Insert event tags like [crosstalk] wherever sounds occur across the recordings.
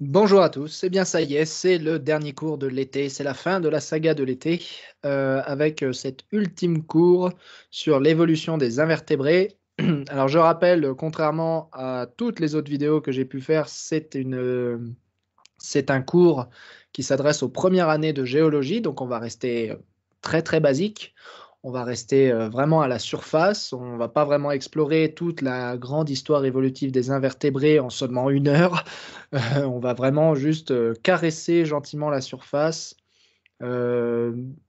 Bonjour à tous, et bien ça y est, c'est le dernier cours de l'été, c'est la fin de la saga de l'été, euh, avec euh, cet ultime cours sur l'évolution des invertébrés. [clears throat] Alors je rappelle, contrairement à toutes les autres vidéos que j'ai pu faire, c'est une... C'est un cours qui s'adresse aux premières années de géologie, donc on va rester euh, très très basique on va rester euh, vraiment à la surface, on va pas vraiment explorer toute la grande histoire évolutive des invertébrés en seulement une heure, [laughs] euh, on va vraiment juste euh, caresser gentiment la surface.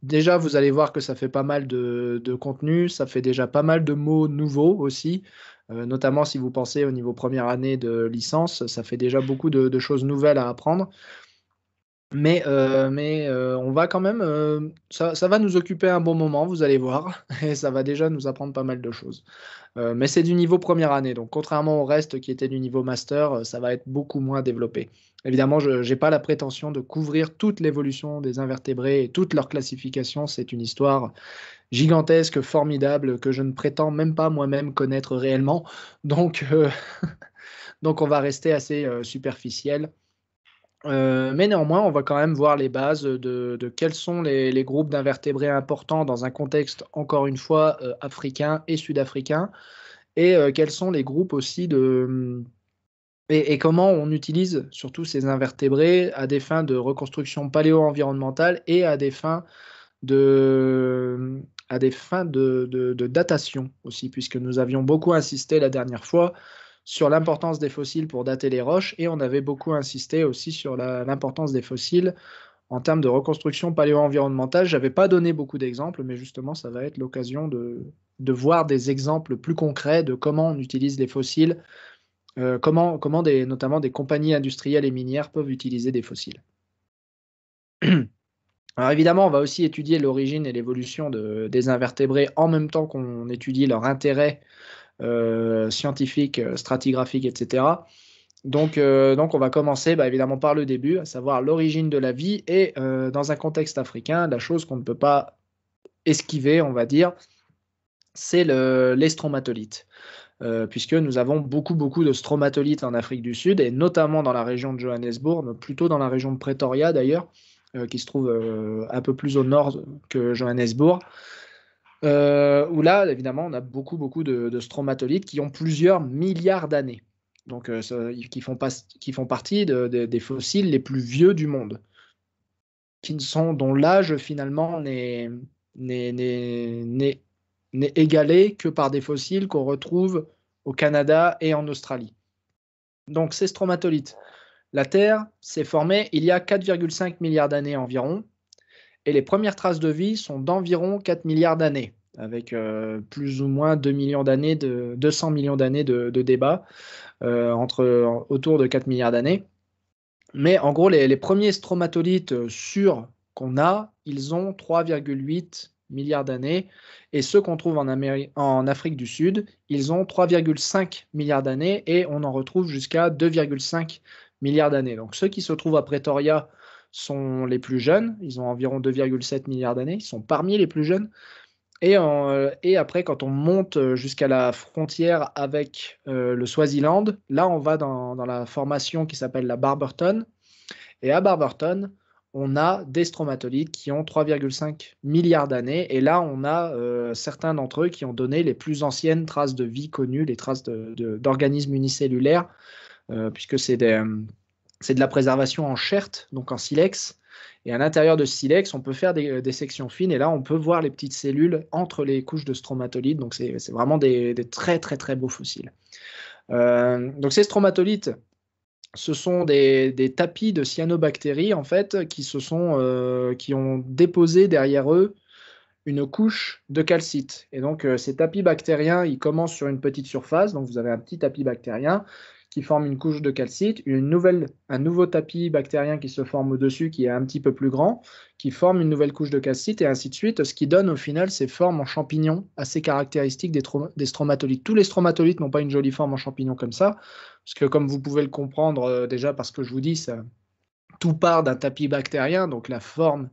déjà, vous allez voir que ça fait pas mal de, contenu, ça fait déjà pas mal de mots nouveaux aussi, notamment si vous pensez au niveau première année de licence, ça fait déjà beaucoup de choses nouvelles à apprendre. Mais, euh, mais euh, on va quand même, euh, ça, va nous occuper un bon moment, vous allez voir, [laughs] et ça va déjà nous apprendre pas mal de choses. mais c'est du niveau première année, donc contrairement au reste qui était du niveau master, ça va être beaucoup moins développé. Évidemment, je n'ai pas la prétention de couvrir toute l'évolution des invertébrés et toute leur classification, c'est une histoire gigantesque, formidable, que je ne prétends même pas moi-même connaître réellement, donc, [laughs] donc on va rester assez superficiel euh, mais néanmoins, on va quand même voir les bases de, quels sont les, groupes d'invertébrés importants dans un contexte, encore une fois, euh, africain et sud-africain, et euh, quels sont les groupes aussi de... Hum, et, comment on utilise surtout ces invertébrés à des fins de reconstruction paléo-environnementale et à des fins hum, à des fins de datation aussi, puisque nous avions beaucoup insisté la dernière fois sur l'importance des fossiles pour dater les roches et on avait beaucoup insisté aussi sur l'importance des fossiles en termes de reconstruction paléo-environnementale. Je n'avais pas donné beaucoup d'exemples, mais justement, ça va être l'occasion de, voir des exemples plus concrets de comment on utilise les fossiles, euh, comment, notamment des compagnies industrielles et minières peuvent utiliser des fossiles. [clears throat] Alors évidemment, on va aussi étudier l'origine et l'évolution des invertébrés en même temps qu'on étudie leur intérêt euh, scientifique, euh, stratigraphique, etc. Donc, euh, donc, on va commencer bah, évidemment par le début, à savoir l'origine de la vie et dans un contexte africain, la chose qu'on ne peut pas esquiver, on va dire, c'est le, les stromatolites. puisque nous avons beaucoup, beaucoup de stromatolites en Afrique du Sud et notamment dans la région de Johannesburg, plutôt dans la région de Pretoria d'ailleurs, qui se trouve un peu plus au nord que Johannesburg. Euh, où là, évidemment, on a beaucoup, beaucoup de, stromatolites qui ont plusieurs milliards d'années, donc euh, qui, font partie des fossiles les plus vieux du monde, qui sont, dont l'âge finalement n'est égalé que par des fossiles qu'on retrouve au Canada et en Australie. Donc ces stromatolites, la Terre s'est formée il y a 4,5 milliards d'années environ, et les premières traces de vie sont d'environ 4 milliards d'années, avec euh, plus ou moins 2 millions d'années 200 millions d'années de, débat, débats euh, entre, autour de 4 milliards d'années. Mais en gros, les, premiers stromatolites euh, sûrs qu'on a, ils ont 3,8 milliards d'années, et ceux qu'on trouve en, en Afrique du Sud, ils ont 3,5 milliards d'années, et on en retrouve jusqu'à 2,5 milliards d'années. Donc ceux qui se trouvent à Pretoria, sont les plus jeunes. Ils ont environ 2,7 milliards d'années. Ils sont parmi les plus jeunes. Et, euh, et après, quand on monte euh, jusqu'à la frontière avec euh, le Swaziland, là, on va dans, la formation qui s'appelle la Barberton. Et à Barberton, on a des stromatolites qui ont 3,5 milliards d'années. Et là, on a certains d'entre eux qui ont donné les plus anciennes traces de vie connues, les traces d'organismes unicellulaires, puisque c'est des, c'est de la préservation en chert, donc en silex. Et à l'intérieur de silex, on peut faire euh, des, sections fines. Et là, on peut voir les petites cellules entre les couches de stromatolites. Donc, c'est vraiment des, très, très, très beaux fossiles. Euh, donc, ces stromatolites, ce sont des, tapis de cyanobactéries, en fait, qui, se sont, euh, qui ont déposé derrière eux une couche de calcite. Et donc, ces tapis bactériens, ils commencent sur une petite surface. Donc, vous avez un petit tapis bactérien qui forme une couche de calcite, une nouvelle, un nouveau tapis bactérien qui se forme au-dessus, qui est un petit peu plus grand, qui forme une nouvelle couche de calcite, et ainsi de suite, ce qui donne au final ces formes en champignons assez caractéristiques des, stromatolites. Tous les stromatolites n'ont pas une jolie forme en champignon comme ça, parce que comme vous pouvez le comprendre euh, déjà parce que je vous dis, tout part d'un tapis bactérien, donc la forme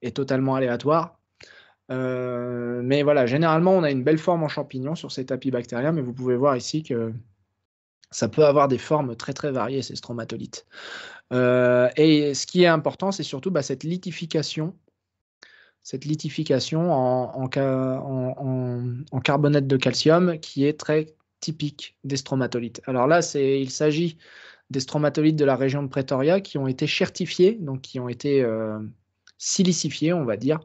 est totalement aléatoire. Euh, mais voilà, généralement, on a une belle forme en champignon sur ces tapis bactériens, mais vous pouvez voir ici que ça peut avoir des formes très très variées, ces stromatolites. Euh, et ce qui est important, c'est surtout bah, cette lithification, cette lithification en, carbonate de calcium qui est très typique des stromatolites. Alors là, il s'agit des stromatolites de la région de Pretoria qui ont été chertifiés, donc qui ont été euh, silicifiés, on va dire.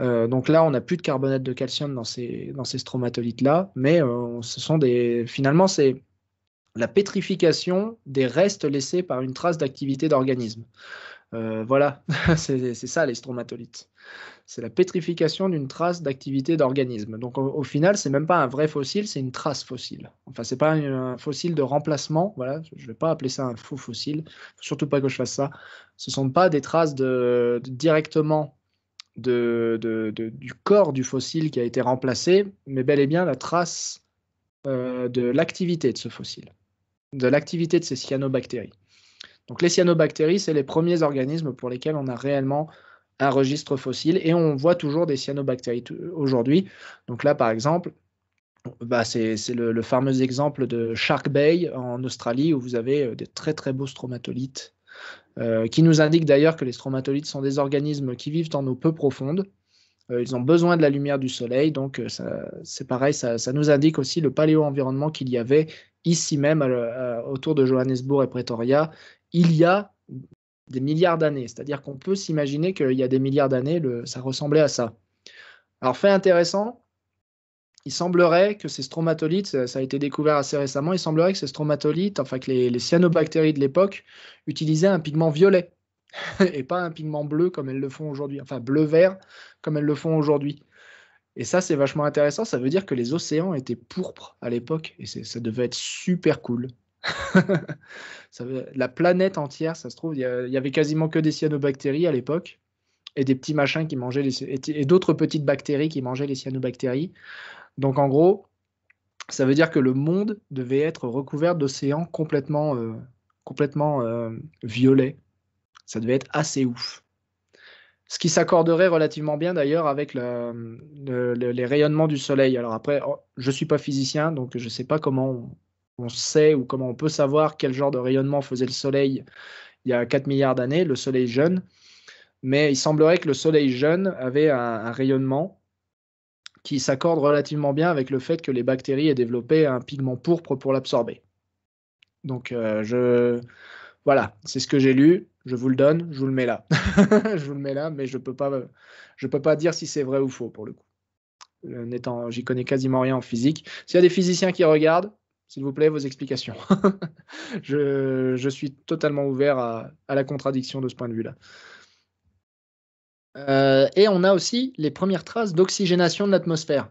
Euh, donc là, on n'a plus de carbonate de calcium dans ces, dans ces stromatolites-là, mais ce sont des, finalement, c'est la pétrification des restes laissés par une trace d'activité d'organisme. Euh, voilà, [laughs] c'est ça les stromatolites. C'est la pétrification d'une trace d'activité d'organisme. Donc au, final, final, c'est même pas un vrai fossile, c'est une trace fossile. Enfin, c'est pas un fossile de remplacement. Voilà, je vais pas appeler ça un faux fossile. surtout pas que je fasse ça. Ce sont pas des traces directement du corps du fossile qui a été remplacé, mais bel et bien la trace euh, de l'activité de ce fossile de l'activité de ces cyanobactéries. Donc les cyanobactéries, c'est les premiers organismes pour lesquels on a réellement un registre fossile et on voit toujours des cyanobactéries aujourd'hui. Donc là, par exemple, bah, c'est le, fameux exemple de Shark Bay en Australie où vous avez euh, des très très beaux stromatolites euh, qui nous indiquent d'ailleurs que les stromatolites sont des organismes qui vivent en eau peu profondes. Euh, ils ont besoin de la lumière du soleil, donc euh, c'est pareil, ça, nous indique aussi le paléo-environnement qu'il y avait ici même, euh, autour de Johannesburg et Pretoria, il y a des milliards d'années. C'est-à-dire qu'on peut s'imaginer qu'il y a des milliards d'années, ça ressemblait à ça. Alors, fait intéressant, il semblerait que ces stromatolites, ça, a été découvert assez récemment, il semblerait que ces stromatolites, enfin que les cyanobactéries de l'époque, utilisaient un pigment violet [laughs] et pas un pigment bleu comme elles le font aujourd'hui, enfin bleu-vert comme elles le font aujourd'hui. Et ça, c'est vachement intéressant. Ça veut dire que les océans étaient pourpres à l'époque et ça devait être super cool. [laughs] la planète entière, ça se trouve, il y, avait quasiment que des cyanobactéries à l'époque et des petits machins qui mangeaient et, d'autres petites bactéries qui mangeaient les cyanobactéries. Donc en gros, ça veut dire que le monde devait être recouvert d'océans complètement, euh, complètement euh, violets ça devait être assez ouf. Ce qui s'accorderait relativement bien d'ailleurs avec les rayonnements du soleil. Alors après, oh, je ne suis pas physicien, donc je ne sais pas comment on, sait ou comment on peut savoir quel genre de rayonnement faisait le soleil il y a 4 milliards d'années, le soleil jeune. Mais il semblerait que le soleil jeune avait un, rayonnement qui s'accorde relativement bien avec le fait que les bactéries aient développé un pigment pourpre pour l'absorber. Donc euh, je voilà, c'est ce que j'ai lu je vous le donne, je vous le mets là. [laughs] je vous le mets là, mais je ne peux, pas, peux pas dire si c'est vrai ou faux pour le coup. Euh, j'y connais quasiment rien en physique. S'il y a des physiciens qui regardent, s'il vous plaît, vos explications. [laughs] je, suis totalement ouvert à, la contradiction de ce point de vue-là. Euh, et on a aussi les premières traces d'oxygénation de l'atmosphère.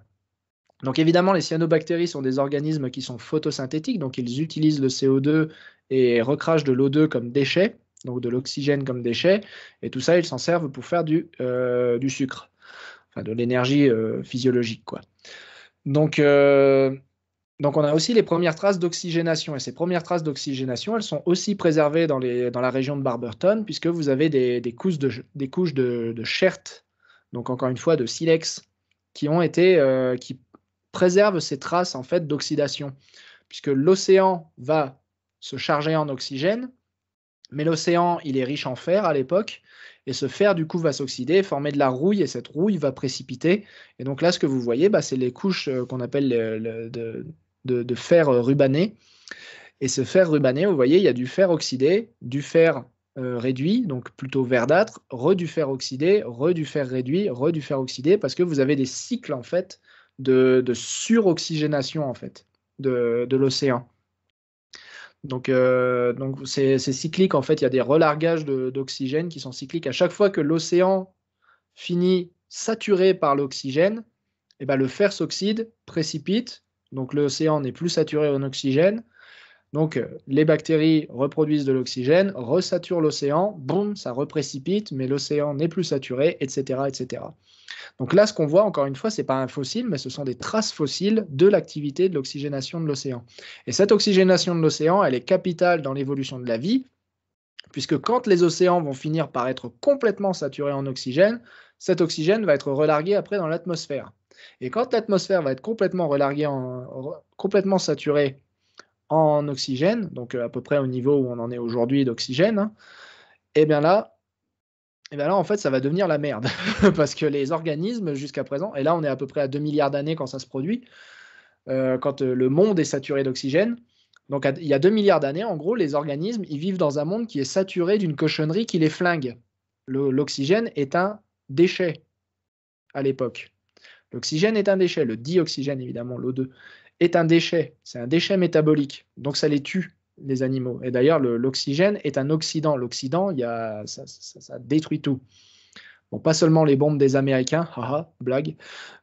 Donc évidemment, les cyanobactéries sont des organismes qui sont photosynthétiques, donc ils utilisent le CO2 et recrachent de l'O2 comme déchet donc de l'oxygène comme déchet, et tout ça, ils s'en servent pour faire du, euh, du sucre, enfin de l'énergie euh, physiologique. Quoi. Donc, euh, donc on a aussi les premières traces d'oxygénation, et ces premières traces d'oxygénation, elles sont aussi préservées dans, les, dans la région de Barberton, puisque vous avez des, des couches, de, des couches de, de donc encore une fois de silex, qui ont été, qui préservent ces traces en fait d'oxydation, puisque l'océan va se charger en oxygène, mais l'océan, il est riche en fer à l'époque, et ce fer, du coup, va s'oxyder, former de la rouille, et cette rouille va précipiter. Et donc là, ce que vous voyez, bah, c'est les couches euh, qu'on appelle de, fer rubané. Et ce fer rubané, vous voyez, il y a du fer oxydé, du fer euh, réduit, donc plutôt verdâtre, re du fer oxydé, re du fer réduit, re du fer oxydé, parce que vous avez des cycles, en fait, de, de suroxygénation, en fait, de l'océan. Donc, euh, c'est, cyclique. En fait, il y a des relargages d'oxygène qui sont cycliques. À chaque fois que l'océan finit saturé par l'oxygène, eh ben, le fer s'oxyde, précipite. Donc, l'océan n'est plus saturé en oxygène. Donc euh, les bactéries reproduisent de l'oxygène, resaturent l'océan, boum, ça reprécipite, mais l'océan n'est plus saturé, etc., etc. Donc là, ce qu'on voit, encore une fois, ce n'est pas un fossile, mais ce sont des traces fossiles de l'activité de l'oxygénation de l'océan. Et cette oxygénation de l'océan, elle est capitale dans l'évolution de la vie, puisque quand les océans vont finir par être complètement saturés en oxygène, cet oxygène va être relargué après dans l'atmosphère. Et quand l'atmosphère va être complètement relarguée, complètement saturée en oxygène, donc euh, à peu près au niveau où on en est aujourd'hui d'oxygène, et hein, eh bien là, eh bien là, en fait, ça va devenir la merde. [laughs] parce que les organismes, jusqu'à présent, et là, on est à peu près à 2 milliards d'années quand ça se produit, euh, quand euh, le monde est saturé d'oxygène. Donc, il y a 2 milliards d'années, en gros, les organismes, ils vivent dans un monde qui est saturé d'une cochonnerie qui les flingue. L'oxygène est un déchet à l'époque. L'oxygène est un déchet, le dioxygène évidemment, l'O2 est un déchet, c'est un déchet métabolique, donc ça les tue les animaux. Et d'ailleurs, l'oxygène est un oxydant. L'oxydant, ça, ça, ça, détruit tout. Bon, pas seulement les bombes des Américains, haha, blague.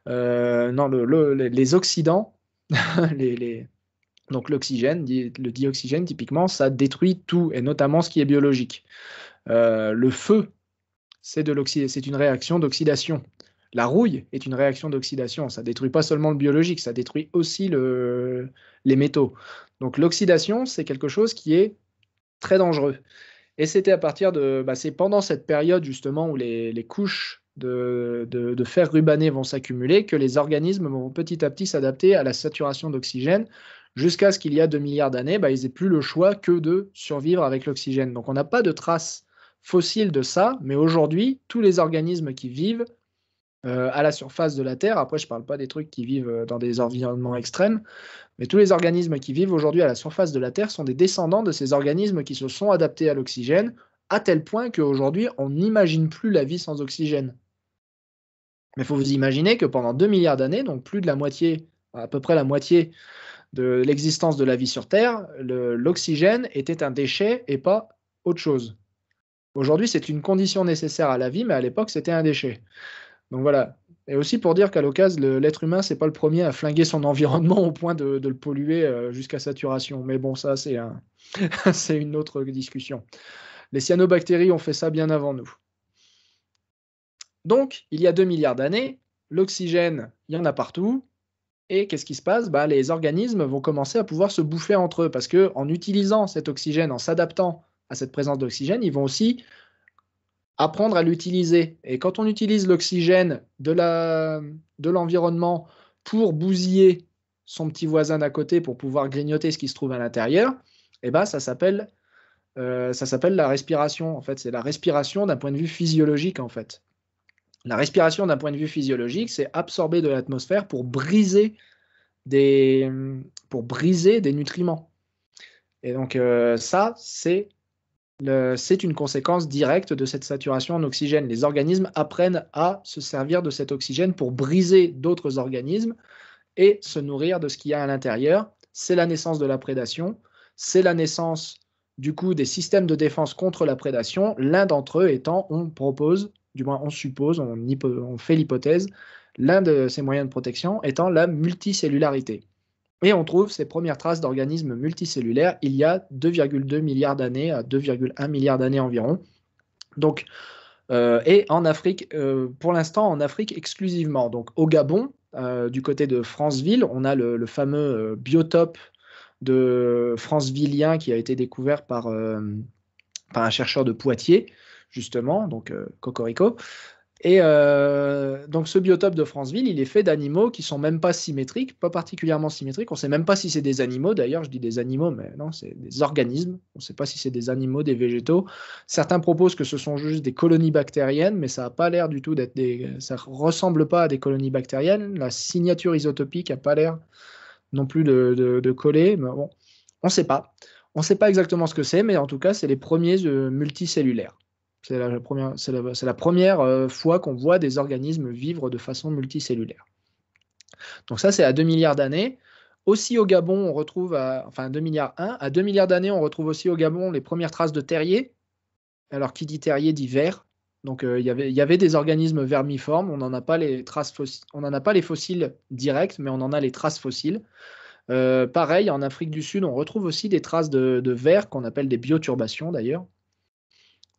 Euh, non, les oxydants, [laughs] donc l'oxygène, le dioxygène typiquement, ça détruit tout, et notamment ce qui est biologique. Euh, le feu, c'est une réaction d'oxydation. La rouille est une réaction d'oxydation. Ça détruit pas seulement le biologique, ça détruit aussi les métaux. Donc l'oxydation, c'est quelque chose qui est très dangereux. Et c'était à partir de, bah, c'est pendant cette période justement où les, couches de, fer rubané vont s'accumuler que les organismes vont petit à petit s'adapter à la saturation d'oxygène jusqu'à ce qu'il y a 2 milliards d'années, bah, ils n'aient plus le choix que de survivre avec l'oxygène. Donc on n'a pas de traces fossiles de ça, mais aujourd'hui, tous les organismes qui vivent euh, à la surface de la Terre. Après, je ne parle pas des trucs qui vivent euh, dans des environnements extrêmes, mais tous les organismes qui vivent aujourd'hui à la surface de la Terre sont des descendants de ces organismes qui se sont adaptés à l'oxygène, à tel point qu'aujourd'hui, on n'imagine plus la vie sans oxygène. Mais il faut vous imaginer que pendant 2 milliards d'années, donc plus de la moitié, à peu près la moitié de l'existence de la vie sur Terre, l'oxygène était un déchet et pas autre chose. Aujourd'hui, c'est une condition nécessaire à la vie, mais à l'époque, c'était un déchet. Donc voilà. Et aussi pour dire qu'à l'occasion, l'être humain, c'est pas le premier à flinguer son [laughs] environnement au point de, le polluer euh, jusqu'à saturation. Mais bon, ça, [laughs] c'est une autre discussion. Les cyanobactéries ont fait ça bien avant nous. Donc, il y a 2 milliards d'années, l'oxygène, il y en a partout. Et qu'est-ce qui se passe bah, Les organismes vont commencer à pouvoir se bouffer entre eux parce qu'en en utilisant cet oxygène, en s'adaptant à cette présence d'oxygène, ils vont aussi apprendre à l'utiliser. Et quand on utilise l'oxygène de l'environnement de pour bousiller son petit voisin d'à côté pour pouvoir grignoter ce qui se trouve à l'intérieur, et eh ben, ça s'appelle euh, ça s'appelle la respiration. En fait, c'est la respiration d'un point de vue physiologique. En fait, la respiration d'un point de vue physiologique, c'est absorber de l'atmosphère pour briser des pour briser des nutriments. Et donc euh, ça, c'est c'est une conséquence directe de cette saturation en oxygène. Les organismes apprennent à se servir de cet oxygène pour briser d'autres organismes et se nourrir de ce qu'il y a à l'intérieur. C'est la naissance de la prédation, c'est la naissance du coup des systèmes de défense contre la prédation, l'un d'entre eux étant, on propose, du moins on suppose, on, on fait l'hypothèse, l'un de ces moyens de protection étant la multicellularité. Et on trouve ces premières traces d'organismes multicellulaires il y a 2,2 milliards d'années à 2,1 milliards d'années environ. Donc, euh, et en Afrique, euh, pour l'instant en Afrique exclusivement. Donc au Gabon, euh, du côté de Franceville, on a le, fameux biotope de Francevillien qui a été découvert par, par un chercheur de Poitiers, justement, donc Cocorico. Et euh, donc ce biotope de Franceville, il est fait d'animaux qui sont même pas symétriques, pas particulièrement symétriques. On ne sait même pas si c'est des animaux. D'ailleurs, je dis des animaux, mais non, c'est des organismes. On ne sait pas si c'est des animaux, des végétaux. Certains proposent que ce sont juste des colonies bactériennes, mais ça n'a pas l'air du tout d'être des. Ça ressemble pas à des colonies bactériennes. La signature isotopique n'a pas l'air non plus de, coller. bon, on ne sait pas. On ne sait pas exactement ce que c'est, mais en tout cas, c'est les premiers euh, multicellulaires. C'est la première, euh, fois qu'on voit des organismes vivre de façon multicellulaire. Donc ça, c'est à 2 milliards d'années. Aussi au Gabon, on retrouve, enfin 2 milliards 1, à 2 milliards d'années, on retrouve aussi au Gabon les premières traces de terrier. Alors qui dit terrier dit vert. Donc euh, il y avait des organismes vermiformes, on n'en a pas les traces on n'en a pas les fossiles directs, mais on en a les traces fossiles. Euh, pareil, en Afrique du Sud, on retrouve aussi des traces de, de verre qu'on appelle des bioturbations d'ailleurs.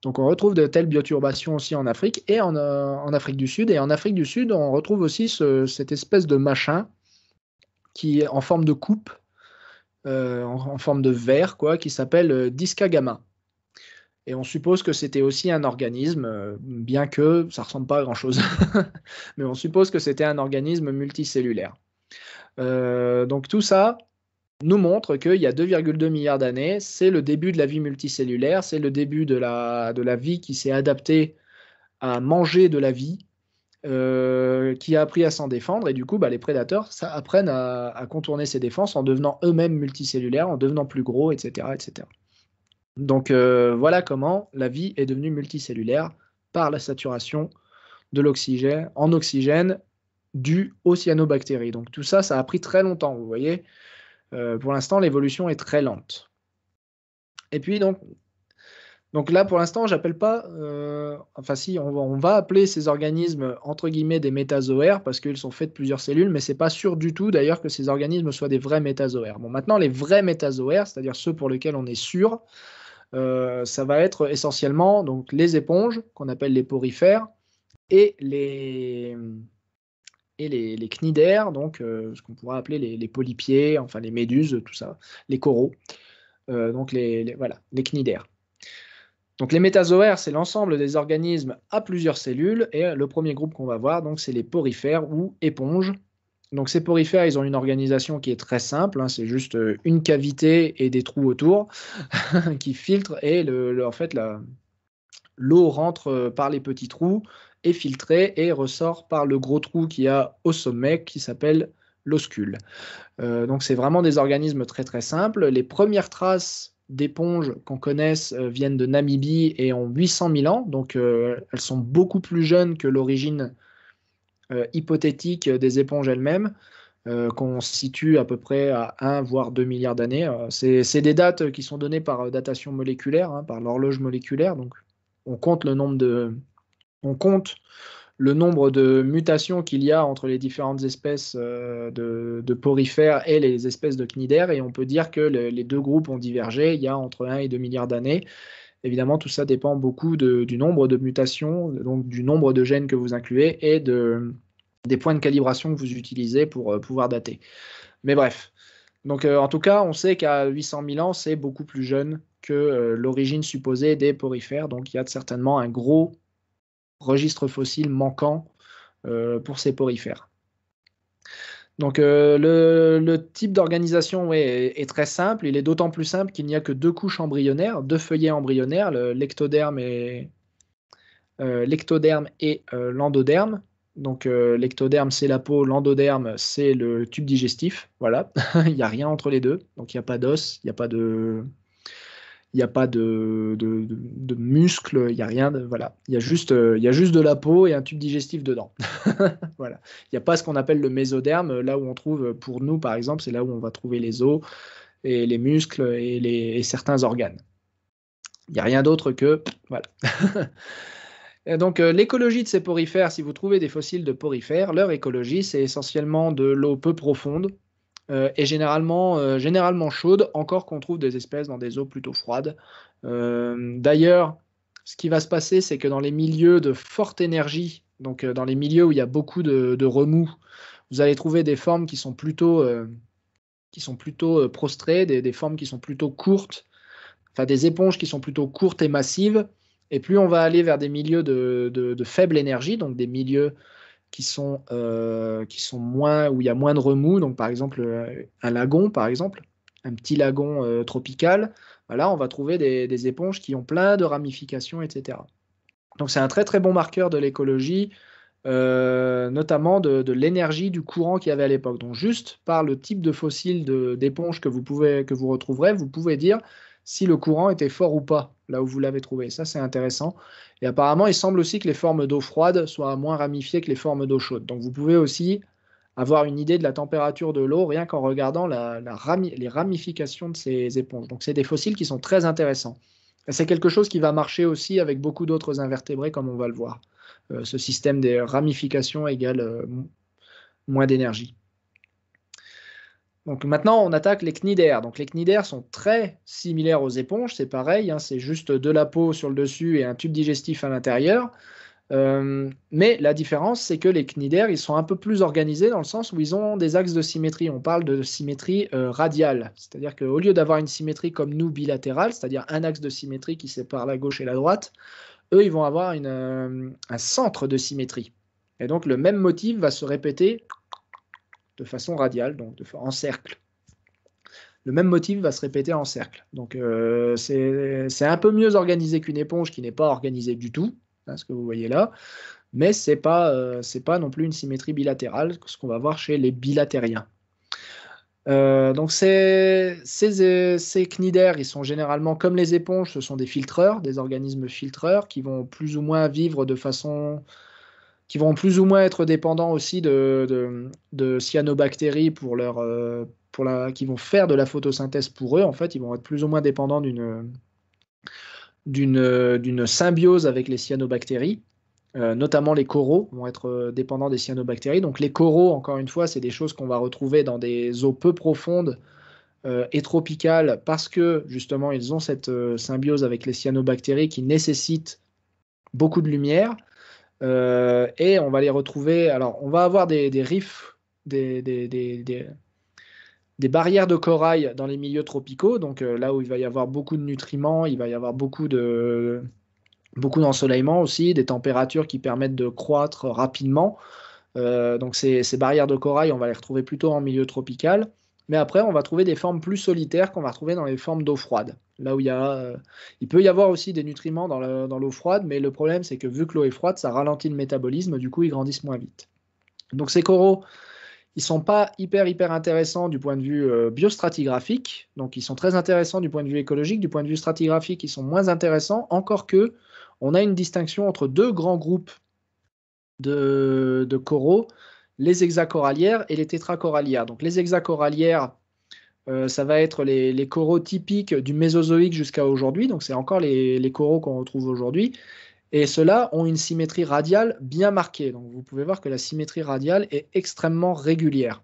Donc on retrouve de telles bioturbations aussi en Afrique et euh, en, Afrique du Sud. Et en Afrique du Sud, on retrouve aussi cette espèce de machin qui est en forme de coupe, euh, en, forme de verre, quoi, qui s'appelle euh, Discagama. Et on suppose que c'était aussi un organisme, bien que ça ressemble pas à grand-chose, [laughs] mais on suppose que c'était un organisme multicellulaire. donc tout ça, nous montre qu'il y a 2,2 milliards d'années, c'est le début de la vie multicellulaire, c'est le début de la, vie qui s'est adaptée à manger de la vie, euh, qui a appris à s'en défendre, et du coup, bah, les prédateurs ça, apprennent à, contourner ces défenses en devenant eux-mêmes multicellulaires, en devenant plus gros, etc. etc. Donc euh, voilà comment la vie est devenue multicellulaire par la saturation de l'oxygène en oxygène dû aux cyanobactéries. Donc tout ça, ça a pris très longtemps, vous voyez. Euh, pour l'instant, l'évolution est très lente. Et puis, donc, donc là, pour l'instant, j'appelle pas. Euh, enfin, si, on va, appeler ces organismes entre guillemets des métazoaires parce qu'ils sont faits de plusieurs cellules, mais c'est pas sûr du tout d'ailleurs que ces organismes soient des vrais métazoaires. Bon, maintenant, les vrais métazoaires, c'est-à-dire ceux pour lesquels on est sûr, euh, ça va être essentiellement donc les éponges qu'on appelle les porifères et les et les, cnidaires, donc euh, ce qu'on pourrait appeler les, polypiers, enfin les méduses, tout ça, les coraux, euh, donc les, voilà, les cnidaires. Donc les métazoaires, c'est l'ensemble des organismes à plusieurs cellules, et euh, le premier groupe qu'on va voir, donc c'est les porifères ou éponges. Donc ces porifères, ils ont une organisation qui est très simple, hein, c'est juste une cavité et des trous autour [laughs] qui filtrent, et en fait l'eau rentre par les petits trous est filtré et ressort par le gros trou qu'il y a au sommet qui s'appelle l'oscule. Euh, donc c'est vraiment des organismes très très simples. Les premières traces d'éponges qu'on connaisse euh, viennent de Namibie et ont 800 000 ans, donc euh, elles sont beaucoup plus jeunes que l'origine hypothétique des éponges elles-mêmes. qu'on situe à peu près à 1 voire 2 milliards d'années. C'est des dates qui sont données par datation moléculaire, hein, par l'horloge moléculaire. Donc, on compte le nombre de, on compte le nombre de mutations qu'il y a entre les différentes espèces euh, de, porifères et les espèces de cnidaires, et on peut dire que les deux groupes ont divergé il y a entre 1 et 2 milliards d'années. Évidemment, tout ça dépend beaucoup du nombre de mutations, donc du nombre de gènes que vous incluez et de, des points de calibration que vous utilisez pour euh, pouvoir dater. Mais bref. Donc euh, en tout cas, on sait qu'à 800 000 ans, c'est beaucoup plus jeune que l'origine supposée des porifères, donc il y a certainement un gros registre fossile manquant euh, pour ces porifères. Donc euh, le, type d'organisation est, très simple. Il est d'autant plus simple qu'il n'y a que deux couches embryonnaires, deux feuillets embryonnaires, l'ectoderme et euh, l'endoderme. Donc l'ectoderme c'est la peau, l'endoderme c'est le tube digestif. Voilà, [laughs] il n'y a rien entre les deux. Donc il n'y a pas d'os, il n'y a pas de il n'y a pas de, muscles, il n'y a rien, de, voilà. Il euh, y, a juste, de la peau et un tube digestif dedans. [laughs] voilà. Il n'y a pas ce qu'on appelle le mésoderme, là où on trouve, pour nous par exemple, c'est là où on va trouver les os et les muscles et, certains organes. Il n'y a rien d'autre que, voilà. [laughs] donc euh, l'écologie de ces porifères, si vous trouvez des fossiles de porifères, leur écologie, c'est essentiellement de l'eau peu profonde, euh, et est généralement, euh, généralement chaude, encore qu'on trouve des espèces dans des eaux plutôt froides. Euh, d'ailleurs, ce qui va se passer, c'est que dans les milieux de forte énergie, donc dans les milieux où il y a beaucoup de, remous, vous allez trouver des formes qui sont plutôt, qui sont plutôt prostrées, des, formes qui sont plutôt courtes, enfin des éponges qui sont plutôt courtes et massives. Et plus on va aller vers des milieux de faible énergie, donc des milieux qui sont, euh, qui sont moins, où il y a moins de remous, donc par exemple euh, un lagon, par exemple, un petit lagon euh, tropical, voilà, on va trouver des, éponges qui ont plein de ramifications, etc. Donc c'est un très très bon marqueur de l'écologie, notamment de, l'énergie du courant qu'il y avait à l'époque. Donc juste par le type de fossile d'éponges que, vous pouvez, que vous retrouverez, vous pouvez dire si le courant était fort ou pas, là où vous l'avez trouvé. Ça, c'est intéressant. Et apparemment, il semble aussi que les formes d'eau froide soient moins ramifiées que les formes d'eau chaude. Donc vous pouvez aussi avoir une idée de la température de l'eau rien qu'en regardant la, les ramifications de ces éponges. Donc c'est des fossiles qui sont très intéressants. C'est quelque chose qui va marcher aussi avec beaucoup d'autres invertébrés, comme on va le voir. Euh, ce système des ramifications égale euh, moins d'énergie maintenant, on attaque les cnidaires. Donc les cnidaires sont très similaires aux éponges, c'est pareil, hein, c'est juste de la peau sur le dessus et un tube digestif à l'intérieur. Euh, mais la différence, c'est que les cnidaires, ils sont un peu plus organisés dans le sens où ils ont des axes de symétrie. On parle de symétrie euh, radiale, c'est-à-dire qu'au lieu d'avoir une symétrie comme nous bilatérale, c'est-à-dire un axe de symétrie qui sépare la gauche et la droite, eux, ils vont avoir euh, un centre de symétrie. Et donc le même motif va se répéter de façon radiale, donc de, en cercle. Le même motif va se répéter en cercle. Donc euh, c'est un peu mieux organisé qu'une éponge qui n'est pas organisée du tout, hein, ce que vous voyez là, mais ce n'est pas, euh, pas non plus une symétrie bilatérale, ce qu'on va voir chez les bilatériens. Euh, donc ces, ces, cnidaires, ils sont généralement comme les éponges, ce sont des filtreurs, des organismes filtreurs qui vont plus ou moins vivre de façon qui vont plus ou moins être dépendants aussi de, cyanobactéries pour leur, euh, qui vont faire de la photosynthèse pour eux. En fait, ils vont être plus ou moins dépendants d'une d'une symbiose avec les cyanobactéries. Euh, notamment les coraux vont être euh, dépendants des cyanobactéries. Donc les coraux, encore une fois, c'est des choses qu'on va retrouver dans des eaux peu profondes et tropicales parce que justement ils ont cette symbiose avec les cyanobactéries qui nécessite beaucoup de lumière. Euh, et on va les retrouver. Alors, on va avoir des, riffs, des, barrières de corail dans les milieux tropicaux. Donc, euh, là où il va y avoir beaucoup de nutriments, il va y avoir beaucoup d'ensoleillement aussi, des températures qui permettent de croître rapidement. Euh, donc, ces, barrières de corail, on va les retrouver plutôt en milieu tropical. Mais après, on va trouver des formes plus solitaires qu'on va retrouver dans les formes d'eau froide. Là où il euh, peut y avoir aussi des nutriments dans l'eau froide, mais le problème c'est que vu que l'eau est froide, ça ralentit le métabolisme, du coup ils grandissent moins vite. Donc ces coraux, ils sont pas hyper hyper intéressants du point de vue euh, biostratigraphique, donc ils sont très intéressants du point de vue écologique, du point de vue stratigraphique, ils sont moins intéressants, encore que on a une distinction entre deux grands groupes de coraux les hexacorallières et les tétracorallières. Donc les hexacorallières, euh, ça va être les, coraux typiques du Mésozoïque jusqu'à aujourd'hui, donc c'est encore les, coraux qu'on retrouve aujourd'hui. Et ceux-là ont une symétrie radiale bien marquée. Donc vous pouvez voir que la symétrie radiale est extrêmement régulière.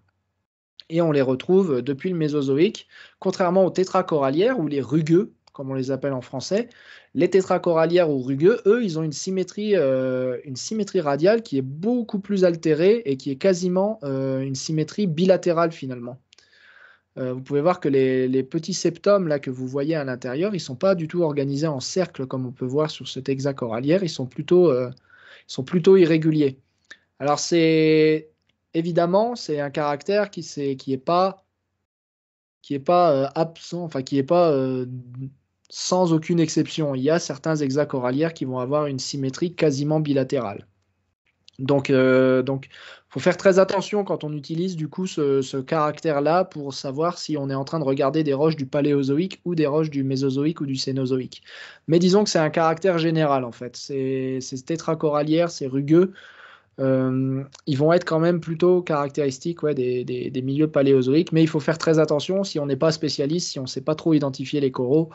Et on les retrouve depuis le Mésozoïque, contrairement aux tétracorallières ou les rugueux, comme on les appelle en français. Les tétracorallières ou rugueux, eux, ils ont une symétrie, euh, une symétrie radiale qui est beaucoup plus altérée et qui est quasiment euh, une symétrie bilatérale finalement. Euh, vous pouvez voir que les, petits septums là que vous voyez à l'intérieur, ils ne sont pas du tout organisés en cercle comme on peut voir sur cet hexacorallière, ils sont plutôt, sont plutôt irréguliers. Alors c'est évidemment c'est un caractère qui n'est qui pas qui est pas absent, enfin qui est pas sans aucune exception. Il y a certains hexacorallières qui vont avoir une symétrie quasiment bilatérale. Donc, il euh, faut faire très attention quand on utilise du coup ce, caractère-là pour savoir si on est en train de regarder des roches du paléozoïque ou des roches du mésozoïque ou du cénozoïque. Mais disons que c'est un caractère général en fait. C'est tétracorallière, c'est rugueux. Euh, ils vont être quand même plutôt caractéristiques des, des, milieux paléozoïques, mais il faut faire très attention si on n'est pas spécialiste, si on ne sait pas trop identifier les coraux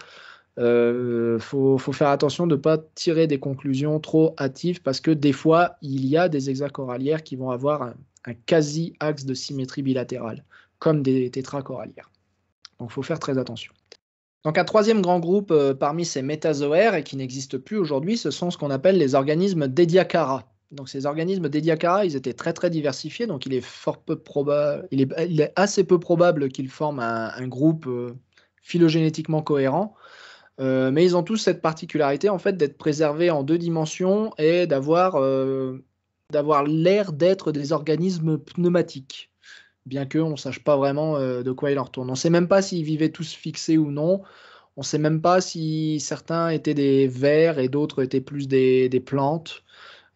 il euh, faut, faire attention de ne pas tirer des conclusions trop hâtives parce que des fois, il y a des hexacorallières qui vont avoir un, quasi-axe de symétrie bilatérale, comme des tétracorallières. Donc, il faut faire très attention. Donc, un troisième grand groupe euh, parmi ces métazoaires et qui n'existe plus aujourd'hui, ce sont ce qu'on appelle les organismes d'Ediacara. Donc, ces organismes d'Ediacara, ils étaient très très diversifiés, donc il est, fort peu il, il est assez peu probable qu'ils forment un, groupe euh, phylogénétiquement cohérent euh, mais ils ont tous cette particularité en fait d'être préservés en deux dimensions et d'avoir euh, l'air d'être des organismes pneumatiques, bien qu'on ne sache pas vraiment euh, de quoi ils en retournent. On ne sait même pas s'ils vivaient tous fixés ou non. On ne sait même pas si certains étaient des vers et d'autres étaient plus des, plantes.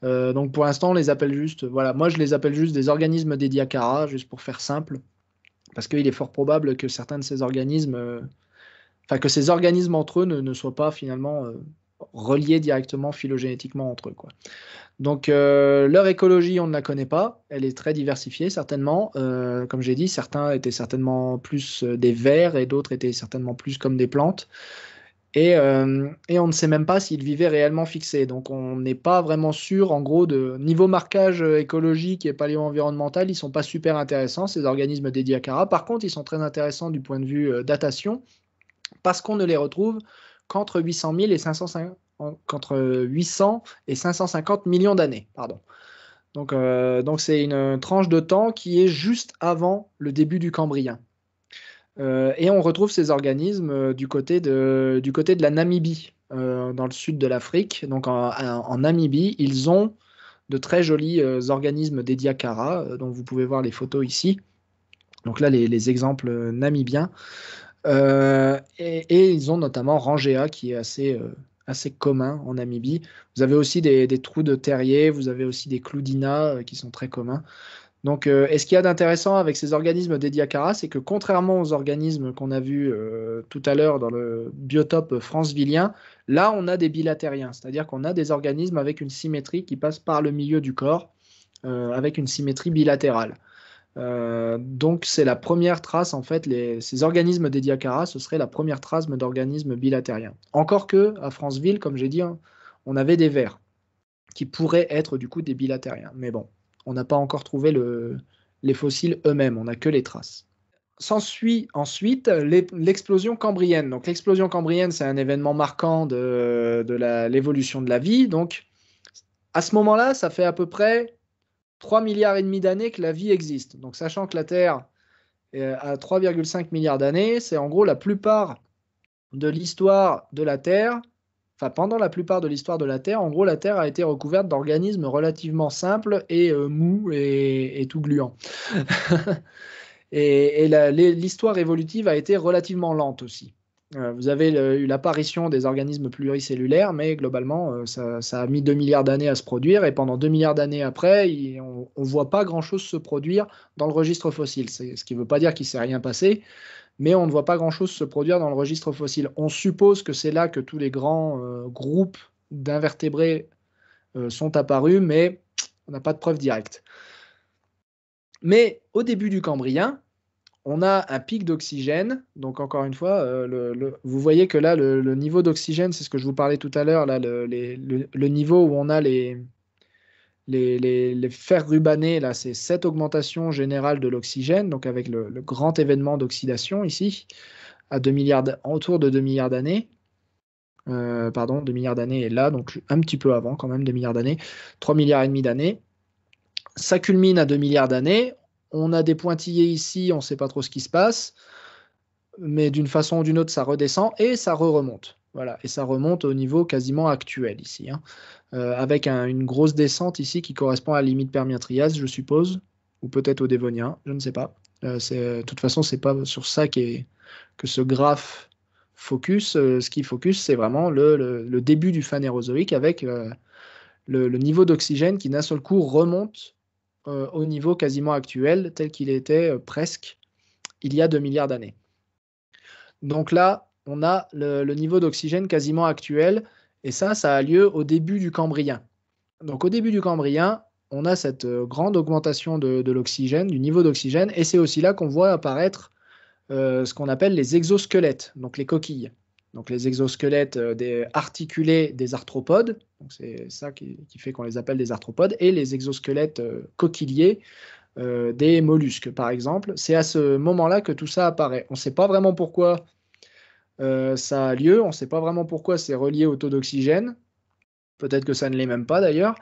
donc pour l'instant, on les appelle juste, voilà, moi je les appelle juste des organismes des diacara, juste pour faire simple, parce qu'il est fort probable que certains de ces organismes que ces organismes entre eux ne, soient pas finalement euh, reliés directement phylogénétiquement entre eux. Donc euh, leur écologie, on ne la connaît pas, elle est très diversifiée certainement. Euh, comme j'ai dit, certains étaient certainement plus des vers et d'autres étaient certainement plus comme des plantes. Et, on ne sait même pas s'ils vivaient réellement fixés. Donc on n'est pas vraiment sûr, en gros, de niveau marquage écologique et paléo-environnemental, ils sont pas super intéressants, ces organismes des Par contre, ils sont très intéressants du point de vue datation, parce qu'on ne les retrouve qu'entre 800 et 550, entre 800 et 550 millions d'années, pardon. Donc, euh, donc c'est une tranche de temps qui est juste avant le début du Cambrien. Euh, et on retrouve ces organismes euh, du côté de, du côté de la Namibie, dans le sud de l'Afrique. Donc en, Namibie, ils ont de très jolis organismes des Diacara dont vous pouvez voir les photos ici. Donc là, les exemples namibiens. Euh, et, ils ont notamment Rangéa qui est assez, euh, assez commun en Namibie. Vous avez aussi des, trous de terrier, vous avez aussi des cloudina euh, qui sont très communs. Donc, et ce qu'il y a d'intéressant avec ces organismes des à c'est que contrairement aux organismes qu'on a vus tout à l'heure dans le biotope francevillien là on a des bilatériens, c'est-à-dire qu'on a des organismes avec une symétrie qui passe par le milieu du corps, avec une symétrie bilatérale. Euh, donc c'est la première trace en fait, ces organismes des Diacara, ce serait la première trace d'organismes bilatériens. Encore que à Franceville, comme j'ai dit, hein, on avait des vers qui pourraient être du coup des bilatériens. Mais bon, on n'a pas encore trouvé les fossiles eux-mêmes, on n'a que les traces. S'ensuit ensuite l'explosion cambrienne. Donc l'explosion cambrienne, c'est un événement marquant de l'évolution de la vie. Donc à ce moment-là, ça fait à peu près 3 milliards et demi d'années que la vie existe. Donc sachant que la Terre euh, a 3,5 milliards d'années, c'est en gros la plupart de l'histoire de la Terre. Enfin, pendant la plupart de l'histoire de la Terre, en gros, la Terre a été recouverte d'organismes relativement simples et euh, mous et, tout gluants. [laughs] et l'histoire évolutive a été relativement lente aussi. Euh, vous avez eu l'apparition des organismes pluricellulaires, mais globalement, euh, ça, a mis 2 milliards d'années à se produire, et pendant 2 milliards d'années après, on ne voit pas grand-chose se produire dans le registre fossile. Ce qui ne veut pas dire qu'il ne s'est rien passé, mais on ne voit pas grand-chose se produire dans le registre fossile. On suppose que c'est là que tous les grands euh, groupes d'invertébrés sont apparus, mais on n'a pas de preuve directe. Mais au début du Cambrien, on a un pic d'oxygène. Donc, encore une fois, euh, vous voyez que là, le, niveau d'oxygène, c'est ce que je vous parlais tout à l'heure, là, le, niveau où on a les, les, fers rubanés, là, c'est cette augmentation générale de l'oxygène, donc avec le, grand événement d'oxydation ici, à 2 milliards, autour de 2 milliards d'années. Euh, pardon, 2 milliards d'années et là, donc un petit peu avant quand même, 2 milliards d'années, 3 milliards et demi d'années. Ça culmine à 2 milliards d'années, on a des pointillés ici, on ne sait pas trop ce qui se passe, mais d'une façon ou d'une autre, ça redescend et ça re-remonte. Voilà, et ça remonte au niveau quasiment actuel ici, hein. euh, avec une grosse descente ici qui correspond à la limite Permien-Trias, je suppose, ou peut-être au Dévonien, je ne sais pas. Euh, euh, de toute façon, c'est pas sur ça que ce graphe focus. ce qui focus, c'est vraiment le, début du Phanérozoïque avec le niveau d'oxygène qui d'un seul coup remonte euh, au niveau quasiment actuel, tel qu'il était euh, presque il y a 2 milliards d'années. Donc là, on a le, niveau d'oxygène quasiment actuel, et ça, ça a lieu au début du Cambrien. Donc au début du Cambrien, on a cette euh, grande augmentation de, l'oxygène, du niveau d'oxygène, et c'est aussi là qu'on voit apparaître ce qu'on appelle les exosquelettes, donc les coquilles donc les exosquelettes euh, des articulés des arthropodes, c'est ça qui, fait qu'on les appelle des arthropodes, et les exosquelettes euh, coquilliers euh, des mollusques, par exemple. C'est à ce moment-là que tout ça apparaît. On ne sait pas vraiment pourquoi ça a lieu, on ne sait pas vraiment pourquoi c'est relié au taux d'oxygène. Peut-être que ça ne l'est même pas d'ailleurs,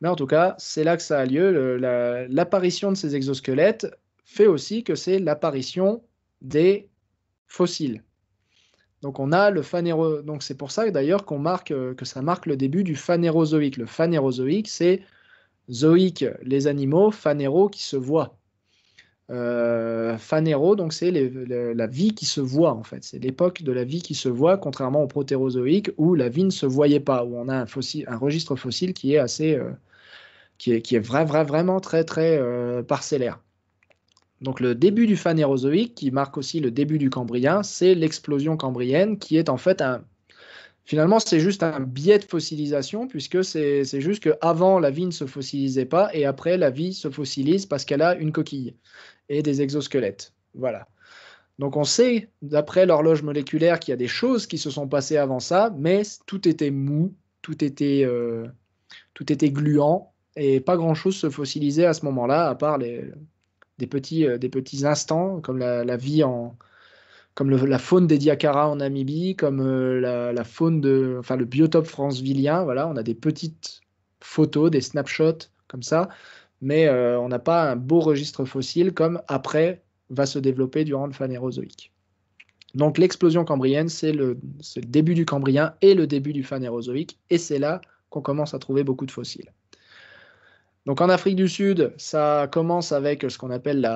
mais en tout cas, c'est là que ça a lieu. L'apparition de ces exosquelettes fait aussi que c'est l'apparition des fossiles donc on a le phanérozoïque Donc c'est pour ça d'ailleurs qu'on marque euh, que ça marque le début du phanérozoïque. Le phanérozoïque, c'est zoïque les animaux, phanéro qui se voit. phanéro, euh, donc c'est la vie qui se voit en fait. C'est l'époque de la vie qui se voit, contrairement au protérozoïque où la vie ne se voyait pas, où on a un, un registre fossile qui est assez, euh, qui est, vrai, vraiment très très parcellaire. Donc le début du phanérozoïque, qui marque aussi le début du cambrien, c'est l'explosion cambrienne, qui est en fait un... Finalement, c'est juste un biais de fossilisation, puisque c'est juste qu'avant, la vie ne se fossilisait pas, et après, la vie se fossilise parce qu'elle a une coquille et des exosquelettes. Voilà. Donc on sait, d'après l'horloge moléculaire, qu'il y a des choses qui se sont passées avant ça, mais tout était mou, tout était, euh, tout était gluant, et pas grand-chose se fossilisait à ce moment-là, à part les, des petits, euh, des petits instants, comme la, vie en, comme la faune des Diakara en Namibie, comme euh, la, faune de, enfin le biotope francevillien. Voilà, on a des petites photos, des snapshots comme ça, mais euh, on n'a pas un beau registre fossile comme après va se développer durant le phanérozoïque. Donc l'explosion cambrienne, c'est le, le, début du cambrien et le début du phanérozoïque, et c'est là qu'on commence à trouver beaucoup de fossiles. Donc en Afrique du Sud, ça commence avec ce qu'on appelle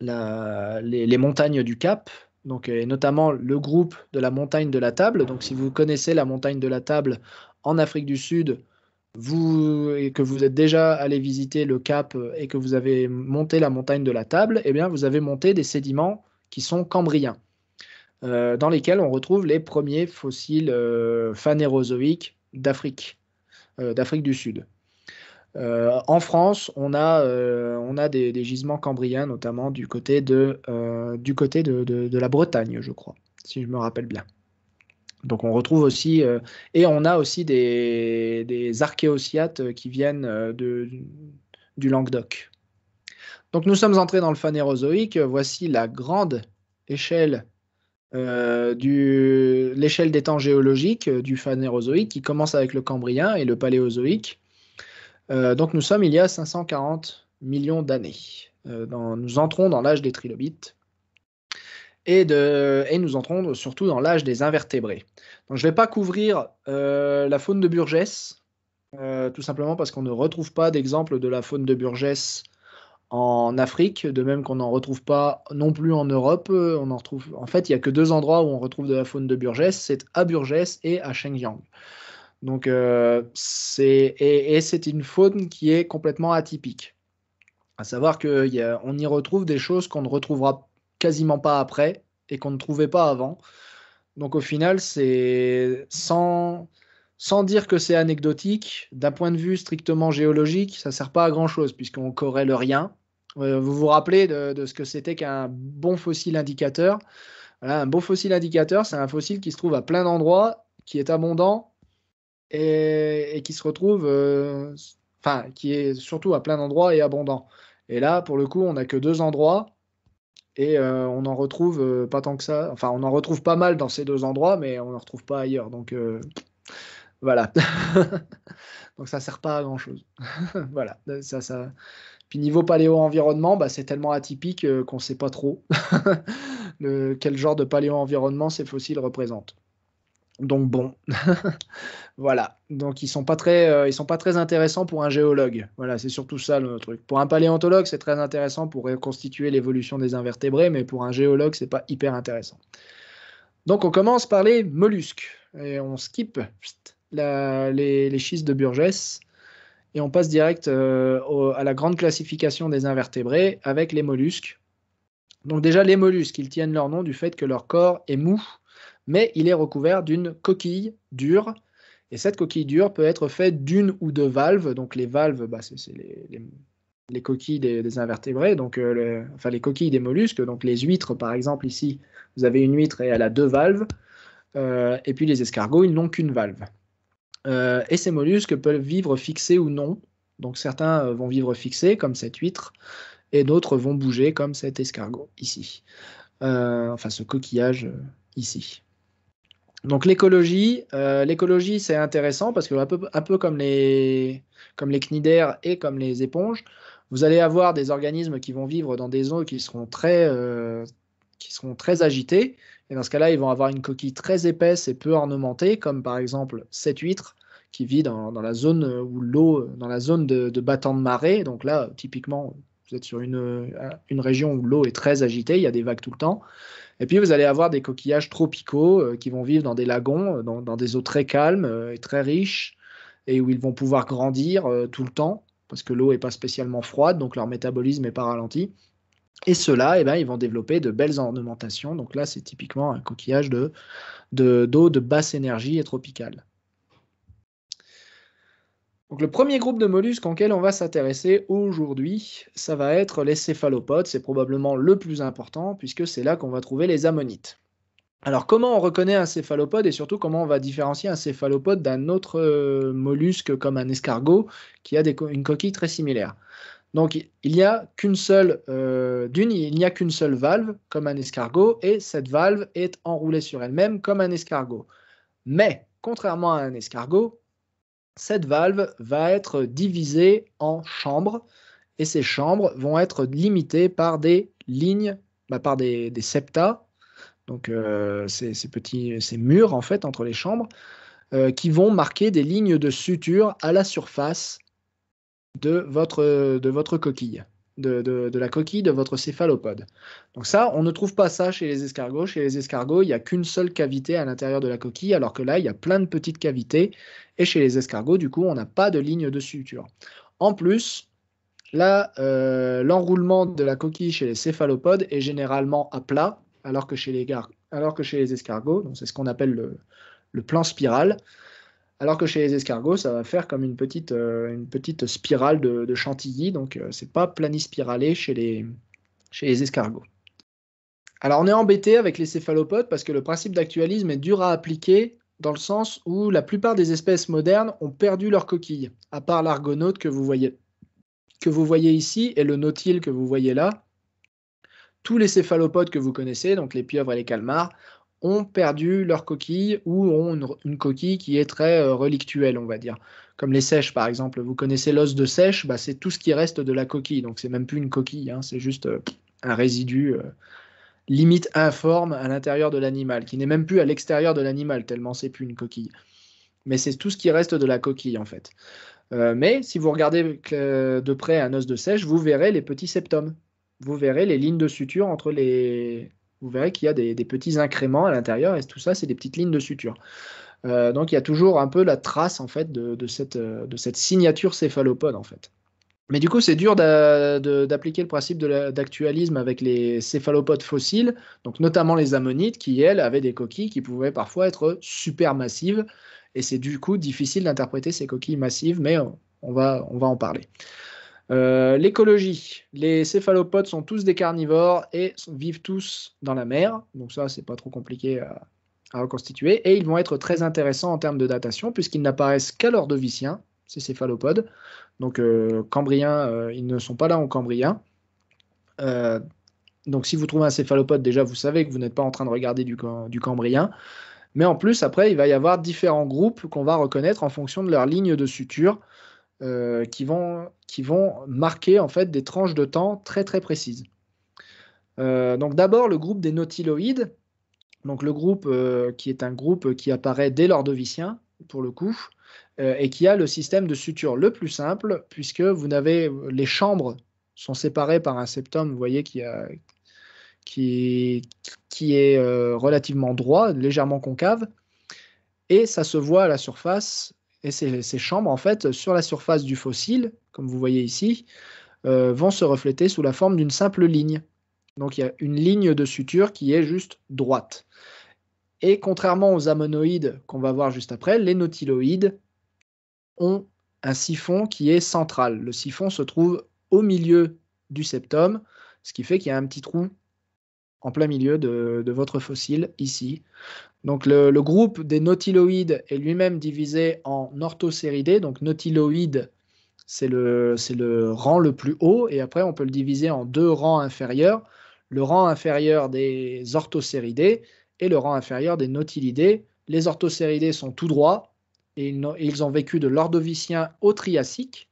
les, montagnes du Cap, donc, et notamment le groupe de la montagne de la table. Donc si vous connaissez la montagne de la table en Afrique du Sud, vous, et que vous êtes déjà allé visiter le Cap et que vous avez monté la montagne de la table, eh bien vous avez monté des sédiments qui sont cambriens, euh, dans lesquels on retrouve les premiers fossiles euh, phanérozoïques d'Afrique, euh, d'Afrique du Sud. Euh, en France, on a, euh, on a des, gisements cambriens, notamment du côté, de, euh, du côté de, la Bretagne, je crois, si je me rappelle bien. Donc on retrouve aussi, et on a aussi des, des archéociates qui viennent de, du Languedoc. Donc nous sommes entrés dans le phanérozoïque, voici la grande échelle du l'échelle des temps géologiques du Phanérozoïque qui commence avec le Cambrien et le Paléozoïque euh, donc nous sommes il y a 540 millions d'années. Euh, nous entrons dans l'âge des trilobites. Et, nous entrons surtout dans l'âge des invertébrés. je ne vais pas couvrir euh, la faune de Burgess, tout simplement parce qu'on ne retrouve pas d'exemple de la faune de Burgess en Afrique, de même qu'on n'en retrouve pas non plus en Europe. en, fait, il n'y a que deux endroits où on retrouve de la faune de Burgess, c'est à Burgess et à Shenyang. Donc, euh, c'est, et, c'est une faune qui est complètement atypique. À savoir qu'on y retrouve des choses qu'on ne retrouvera quasiment pas après et qu'on ne trouvait pas avant. Donc, au final, c'est sans, dire que c'est anecdotique, d'un point de vue strictement géologique, ça sert pas à grand chose puisqu'on corrèle rien. Euh, vous vous rappelez de, ce que c'était qu'un bon fossile indicateur Un bon fossile indicateur, c'est un fossile qui se trouve à plein d'endroits, qui est abondant et, qui se retrouve, euh, enfin, qui est surtout à plein d'endroits et abondant. Et là, pour le coup, on n'a que deux endroits et euh, on en retrouve euh, pas tant que ça. Enfin, on en retrouve pas mal dans ces deux endroits, mais on n'en retrouve pas ailleurs. Donc voilà. [laughs] donc ça sert pas à grand chose. [laughs] voilà. Ça, ça. Puis niveau paléo-environnement, bah, c'est tellement atypique qu'on ne sait pas trop [laughs] quel genre de paléo-environnement ces fossiles représentent. Donc bon, [laughs] voilà. Donc ils sont pas très, euh, ils sont pas très intéressants pour un géologue. Voilà, c'est surtout ça le truc. Pour un paléontologue, c'est très intéressant pour reconstituer l'évolution des invertébrés, mais pour un géologue, c'est pas hyper intéressant. Donc on commence par les mollusques et on skip les, schistes de Burgess et on passe direct euh, à la grande classification des invertébrés avec les mollusques. Donc déjà les mollusques, ils tiennent leur nom du fait que leur corps est mou mais il est recouvert d'une coquille dure. Et cette coquille dure peut être faite d'une ou deux valves. Donc les valves, bah, c'est les, coquilles des, invertébrés, donc, euh, enfin les coquilles des mollusques. Donc les huîtres, par exemple, ici, vous avez une huître et elle a deux valves. Euh, et puis les escargots, ils n'ont qu'une valve. Euh, et ces mollusques peuvent vivre fixés ou non. Donc certains vont vivre fixés, comme cette huître, et d'autres vont bouger, comme cet escargot ici. enfin, ce coquillage ici. Donc l'écologie, euh, l'écologie c'est intéressant parce que un peu, comme les comme les cnidaires et comme les éponges, vous allez avoir des organismes qui vont vivre dans des eaux qui seront très agitées. Euh, qui seront très et dans ce cas-là ils vont avoir une coquille très épaisse et peu ornementée comme par exemple cette huître qui vit dans, la zone où l'eau dans la zone de, de battant de marée donc là typiquement vous êtes sur une, euh, une région où l'eau est très agitée, il y a des vagues tout le temps. Et puis vous allez avoir des coquillages tropicaux euh, qui vont vivre dans des lagons, euh, dans, des eaux très calmes euh, et très riches, et où ils vont pouvoir grandir tout le temps, parce que l'eau n'est pas spécialement froide, donc leur métabolisme n'est pas ralenti. Et ceux-là, eh ben, ils vont développer de belles ornementations. Donc là, c'est typiquement un coquillage de d'eau de basse énergie et tropicale. Donc le premier groupe de mollusques auquel on va s'intéresser aujourd'hui, ça va être les céphalopodes. C'est probablement le plus important puisque c'est là qu'on va trouver les ammonites. Alors comment on reconnaît un céphalopode et surtout comment on va différencier un céphalopode d'un autre euh, mollusque comme un escargot qui a une coquille très similaire donc il n'y a qu'une seule euh, il n'y a qu'une seule valve comme un escargot et cette valve est enroulée sur elle-même comme un escargot. Mais contrairement à un escargot, cette valve va être divisée en chambres et ces chambres vont être limitées par des lignes, bah, par des, des, septas, donc euh, ces, petits murs en fait entre les chambres, euh, qui vont marquer des lignes de suture à la surface de votre, de votre coquille de, la coquille de votre céphalopode. Donc ça, on ne trouve pas ça chez les escargots. Chez les escargots, il n'y a qu'une seule cavité à l'intérieur de la coquille, alors que là, il y a plein de petites cavités. Et chez les escargots, du coup, on n'a pas de ligne de suture. En plus, là, euh, l'enroulement de la coquille chez les céphalopodes est généralement à plat, alors que chez les, alors que chez les escargots, c'est ce qu'on appelle le plan spiral, alors que chez les escargots, ça va faire comme une petite, euh, spirale de, chantilly. Donc, euh, c'est pas planispiralé chez les, escargots. Alors on est embêté avec les céphalopodes parce que le principe d'actualisme est dur à appliquer dans le sens où la plupart des espèces modernes ont perdu leur coquille, à part l'argonaute que vous voyez que vous voyez ici et le nautile que vous voyez là. Tous les céphalopodes que vous connaissez, donc les pieuvres et les calmars, ont perdu leur coquille ou ont une, coquille qui est très euh, relictuelle, on va dire. Comme les sèches, par exemple. Vous connaissez l'os de sèche, bah, c'est tout ce qui reste de la coquille. Donc, c'est même plus une coquille, hein. c'est juste euh, un résidu euh, limite informe à l'intérieur de l'animal, qui n'est même plus à l'extérieur de l'animal, tellement c'est plus une coquille. Mais c'est tout ce qui reste de la coquille, en fait. mais si vous regardez de près un os de sèche, vous verrez les petits septums. Vous verrez les lignes de suture entre les, vous verrez qu'il y a des, petits incréments à l'intérieur et tout ça, c'est des petites lignes de suture. Euh, donc il y a toujours un peu la trace en fait de, euh, cette, signature céphalopode en fait. Mais du coup, c'est dur d'appliquer le principe d'actualisme avec les céphalopodes fossiles, donc notamment les ammonites, qui, elles, avaient des coquilles qui pouvaient parfois être super massives. Et c'est du coup difficile d'interpréter ces coquilles massives, mais on va en parler. Euh, l'écologie. Les céphalopodes sont tous des carnivores et vivent tous dans la mer. Donc ça, c'est pas trop compliqué à, reconstituer. Et ils vont être très intéressants en termes de datation puisqu'ils n'apparaissent qu'à l'ordovicien, ces céphalopodes. Donc cambriens, euh, cambrien, euh, ils ne sont pas là en cambrien. donc si vous trouvez un céphalopode, déjà vous savez que vous n'êtes pas en train de regarder du, du cambrien. Mais en plus, après, il va y avoir différents groupes qu'on va reconnaître en fonction de leur ligne de suture. Euh, qui, vont, qui vont marquer en fait des tranches de temps très très précises. Euh, donc d'abord le groupe des nautiloïdes, donc le groupe euh, qui est un groupe qui apparaît dès l'ordovicien pour le coup, et qui a le système de suture le plus simple, puisque vous n'avez les chambres sont séparées par un septum, vous voyez qui, qui, qui est relativement droit, légèrement concave, et ça se voit à la surface et ces, chambres, en fait, sur la surface du fossile, comme vous voyez ici, euh, vont se refléter sous la forme d'une simple ligne. Donc il y a une ligne de suture qui est juste droite. Et contrairement aux ammonoïdes qu'on va voir juste après, les nautiloïdes ont un siphon qui est central. Le siphon se trouve au milieu du septum, ce qui fait qu'il y a un petit trou en plein milieu de, votre fossile ici. Donc le, groupe des nautiloïdes est lui-même divisé en orthocéridés. Donc nautiloïdes, c'est le, rang le plus haut. Et après, on peut le diviser en deux rangs inférieurs. Le rang inférieur des orthocéridés et le rang inférieur des nautilidés. Les orthocéridés sont tout droits et ils, ont, vécu de l'ordovicien au Triassique.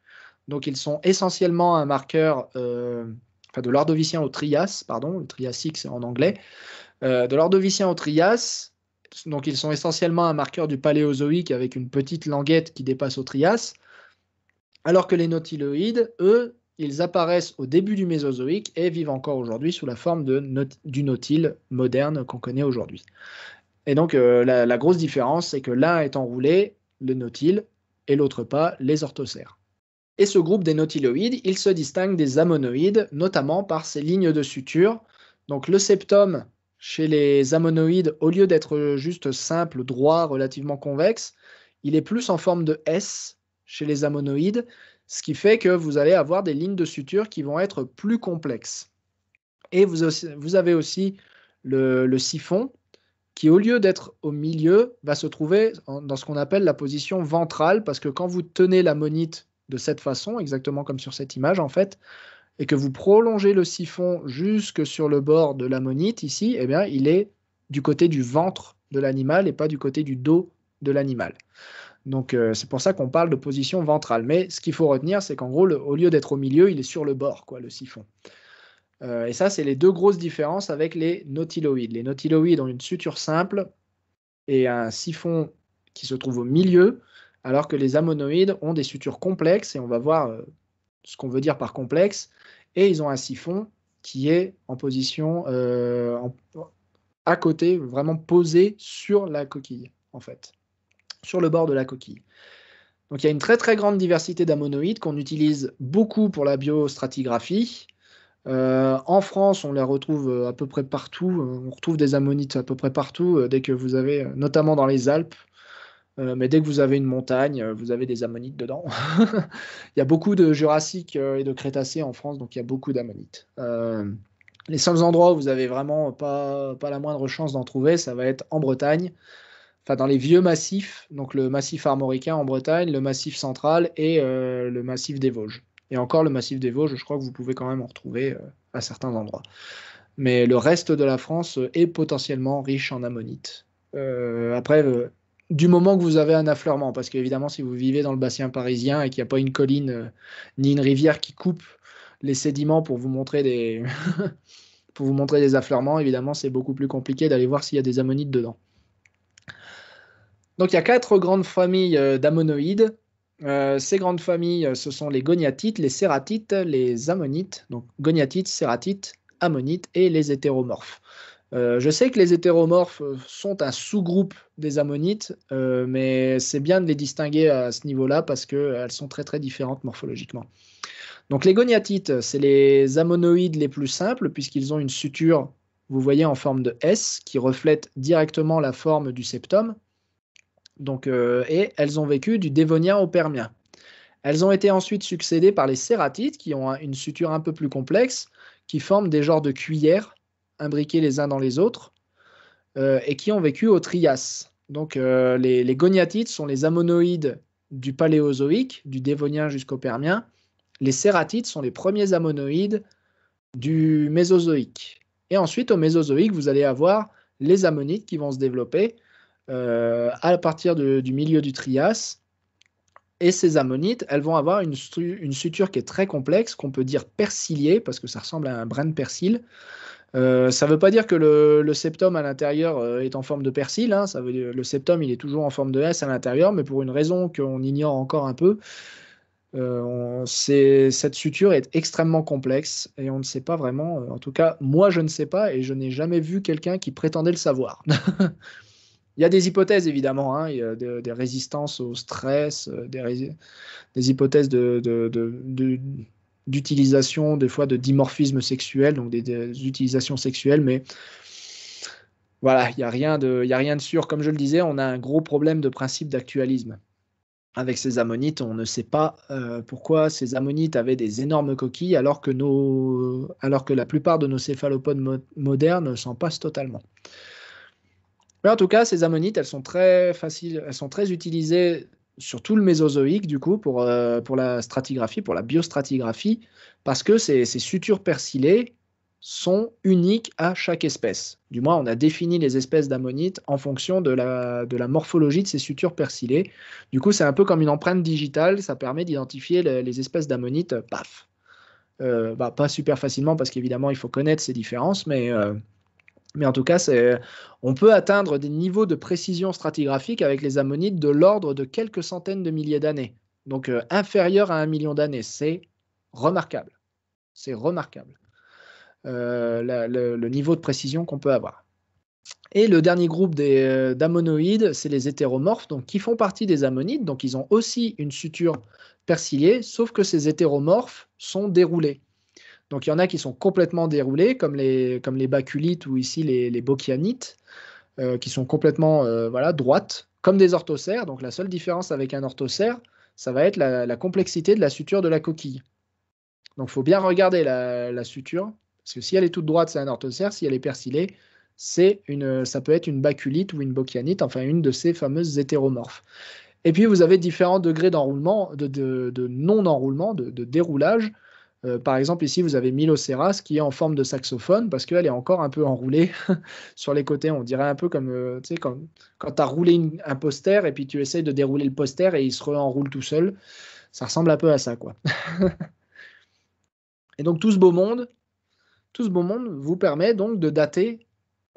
Donc ils sont essentiellement un marqueur euh, enfin de l'ordovicien au Trias, pardon, le Triasique c'est en anglais, euh, de l'ordovicien au Trias. Donc ils sont essentiellement un marqueur du paléozoïque avec une petite languette qui dépasse au Trias, alors que les nautiloïdes, eux, ils apparaissent au début du Mésozoïque et vivent encore aujourd'hui sous la forme de du nautile moderne qu'on connaît aujourd'hui. Et donc euh, la, grosse différence, c'est que l'un est enroulé, le nautile, et l'autre pas, les orthocères. Et ce groupe des nautiloïdes, il se distingue des ammonoïdes, notamment par ses lignes de suture. Donc le septum, chez les ammonoïdes, au lieu d'être juste simple, droit, relativement convexe, il est plus en forme de S chez les ammonoïdes, ce qui fait que vous allez avoir des lignes de suture qui vont être plus complexes. Et vous, avez aussi le, siphon qui, au lieu d'être au milieu, va se trouver dans ce qu'on appelle la position ventrale, parce que quand vous tenez l'ammonite de cette façon, exactement comme sur cette image en fait, et que vous prolongez le siphon jusque sur le bord de l'ammonite ici, eh bien, il est du côté du ventre de l'animal et pas du côté du dos de l'animal. Donc euh, c'est pour ça qu'on parle de position ventrale. Mais ce qu'il faut retenir, c'est qu'en gros, au lieu d'être au milieu, il est sur le bord, quoi, le siphon. Euh, et ça, c'est les deux grosses différences avec les nautiloïdes. Les nautiloïdes ont une suture simple et un siphon qui se trouve au milieu, alors que les ammonoïdes ont des sutures complexes, et on va voir euh, ce qu'on veut dire par complexe, et ils ont un siphon qui est en position euh, à côté, vraiment posé sur la coquille, en fait, sur le bord de la coquille. Donc il y a une très très grande diversité d'ammonoïdes qu'on utilise beaucoup pour la biostratigraphie. Euh, en France, on les retrouve à peu près partout. On retrouve des ammonites à peu près partout dès que vous avez, notamment dans les Alpes, euh, mais dès que vous avez une montagne, euh, vous avez des ammonites dedans. [laughs] il y a beaucoup de Jurassique euh, et de Crétacé en France, donc il y a beaucoup d'ammonites. les seuls endroits où vous avez vraiment pas, pas la moindre chance d'en trouver, ça va être en Bretagne, enfin dans les vieux massifs, donc le massif armoricain en Bretagne, le massif central et le massif des Vosges. Et encore le massif des Vosges, je crois que vous pouvez quand même en retrouver à certains endroits. Mais le reste de la France est potentiellement riche en ammonites après, du moment que vous avez un affleurement, parce qu'évidemment, si vous vivez dans le bassin parisien et qu'il n'y a pas une colline euh, ni une rivière qui coupe les sédiments pour vous montrer des, [laughs] pour vous montrer des affleurements, évidemment, c'est beaucoup plus compliqué d'aller voir s'il y a des ammonites dedans. Donc, il y a quatre grandes familles euh, d'ammonoïdes. Euh, ces grandes familles, ce sont les goniatites, les sératites, les ammonites, donc goniatites, sératites, ammonites et les hétéromorphes. Euh, je sais que les hétéromorphes euh, sont un sous-groupe des ammonites, euh, mais c'est bien de les distinguer à ce niveau-là parce qu'elles sont très très différentes morphologiquement. Donc les goniatites, c'est les ammonoïdes les plus simples puisqu'ils ont une suture, vous voyez, en forme de S qui reflète directement la forme du septum. Donc, et elles ont vécu du Dévonien au Permien. Elles ont été ensuite succédées par les cératites qui ont une suture un peu plus complexe, qui forment des genres de cuillères imbriqués les uns dans les autres, euh, et qui ont vécu au Trias. Donc euh, les, goniatites sont les ammonoïdes du Paléozoïque, du Dévonien jusqu'au Permien. Les cératites sont les premiers ammonoïdes du Mésozoïque. Et ensuite, au Mésozoïque, vous allez avoir les ammonites qui vont se développer euh, à partir du milieu du Trias et ces ammonites, elles vont avoir une, une suture qui est très complexe, qu'on peut dire persilier, parce que ça ressemble à un brin de persil. Euh, ça ne veut pas dire que le, septum à l'intérieur euh, est en forme de persil. Hein. le septum, il est toujours en forme de S à l'intérieur, mais pour une raison qu'on ignore encore un peu, euh, cette suture est extrêmement complexe et on ne sait pas vraiment. en tout cas, moi, je ne sais pas et je n'ai jamais vu quelqu'un qui prétendait le savoir. [laughs] Il y a des hypothèses évidemment, hein, il des résistances au stress, euh, des, hypothèses d'utilisation des fois de dimorphisme sexuel, donc des, utilisations sexuelles, mais voilà, il n'y a, rien de, a rien de sûr. Comme je le disais, on a un gros problème de principe d'actualisme. Avec ces ammonites, on ne sait pas euh, pourquoi ces ammonites avaient des énormes coquilles alors que, la plupart de nos céphalopodes modernes s'en passent totalement. Mais en tout cas, ces ammonites, elles sont très faciles, elles sont très utilisées sur tout le Mésozoïque, du coup, pour, euh, pour la stratigraphie, pour la biostratigraphie, parce que ces, ces sutures persilées sont uniques à chaque espèce. Du moins, on a défini les espèces d'ammonites en fonction de la, de la, morphologie de ces sutures persilées. Du coup, c'est un peu comme une empreinte digitale, ça permet d'identifier les, espèces d'ammonites, euh, paf. Euh, bah, pas super facilement parce qu'évidemment il faut connaître ces différences, mais mais en tout cas, on peut atteindre des niveaux de précision stratigraphique avec les ammonites de l'ordre de quelques centaines de milliers d'années. Donc euh, inférieur à un million d'années. C'est remarquable. C'est remarquable. Euh, le, niveau de précision qu'on peut avoir. Et le dernier groupe euh, d'ammonoïdes, c'est les hétéromorphes, donc qui font partie des ammonites, donc ils ont aussi une suture persillée, sauf que ces hétéromorphes sont déroulés. Donc il y en a qui sont complètement déroulés, comme les, comme les baculites ou ici les, les euh, qui sont complètement euh, droites, comme des orthocères. Donc la seule différence avec un orthocère, ça va être la, complexité de la suture de la coquille. Donc il faut bien regarder la, suture, parce que si elle est toute droite, c'est un orthocère, si elle est persilée, ça peut être une baculite ou une bochianite, enfin une de ces fameuses hétéromorphes. Et puis vous avez différents degrés d'enroulement, de, non-enroulement, de, déroulage. Euh, par exemple, ici, vous avez Miloceras qui est en forme de saxophone parce qu'elle est encore un peu enroulée [laughs] sur les côtés. On dirait un peu comme euh, quand, quand tu as roulé un poster et puis tu essayes de dérouler le poster et il se re-enroule tout seul. Ça ressemble un peu à ça. quoi. [laughs] et donc, tout ce beau monde, tout ce beau monde vous permet donc de dater.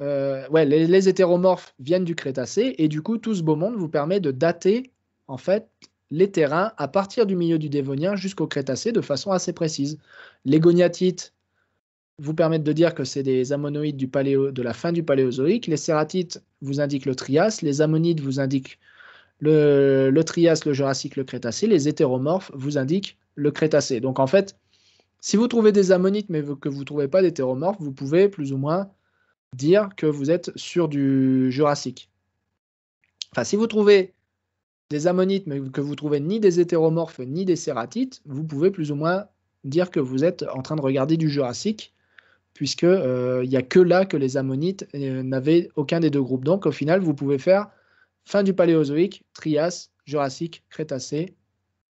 Euh, ouais, les, les hétéromorphes viennent du Crétacé et du coup, tout ce beau monde vous permet de dater en fait les terrains à partir du milieu du Dévonien jusqu'au Crétacé de façon assez précise. Les goniatites vous permettent de dire que c'est des ammonoïdes du paléo, de la fin du paléozoïque. Les serratites vous indiquent le Trias. Les ammonites vous indiquent le, le Trias, le Jurassique, le Crétacé. Les hétéromorphes vous indiquent le Crétacé. Donc en fait, si vous trouvez des ammonites mais que vous ne trouvez pas d'hétéromorphes, vous pouvez plus ou moins dire que vous êtes sur du Jurassique. Enfin, si vous trouvez des ammonites, mais que vous trouvez ni des hétéromorphes ni des cératites, vous pouvez plus ou moins dire que vous êtes en train de regarder du Jurassique, puisque euh, il n'y a que là que les ammonites euh, n'avaient aucun des deux groupes. Donc au final, vous pouvez faire fin du Paléozoïque, Trias, Jurassique, Crétacé,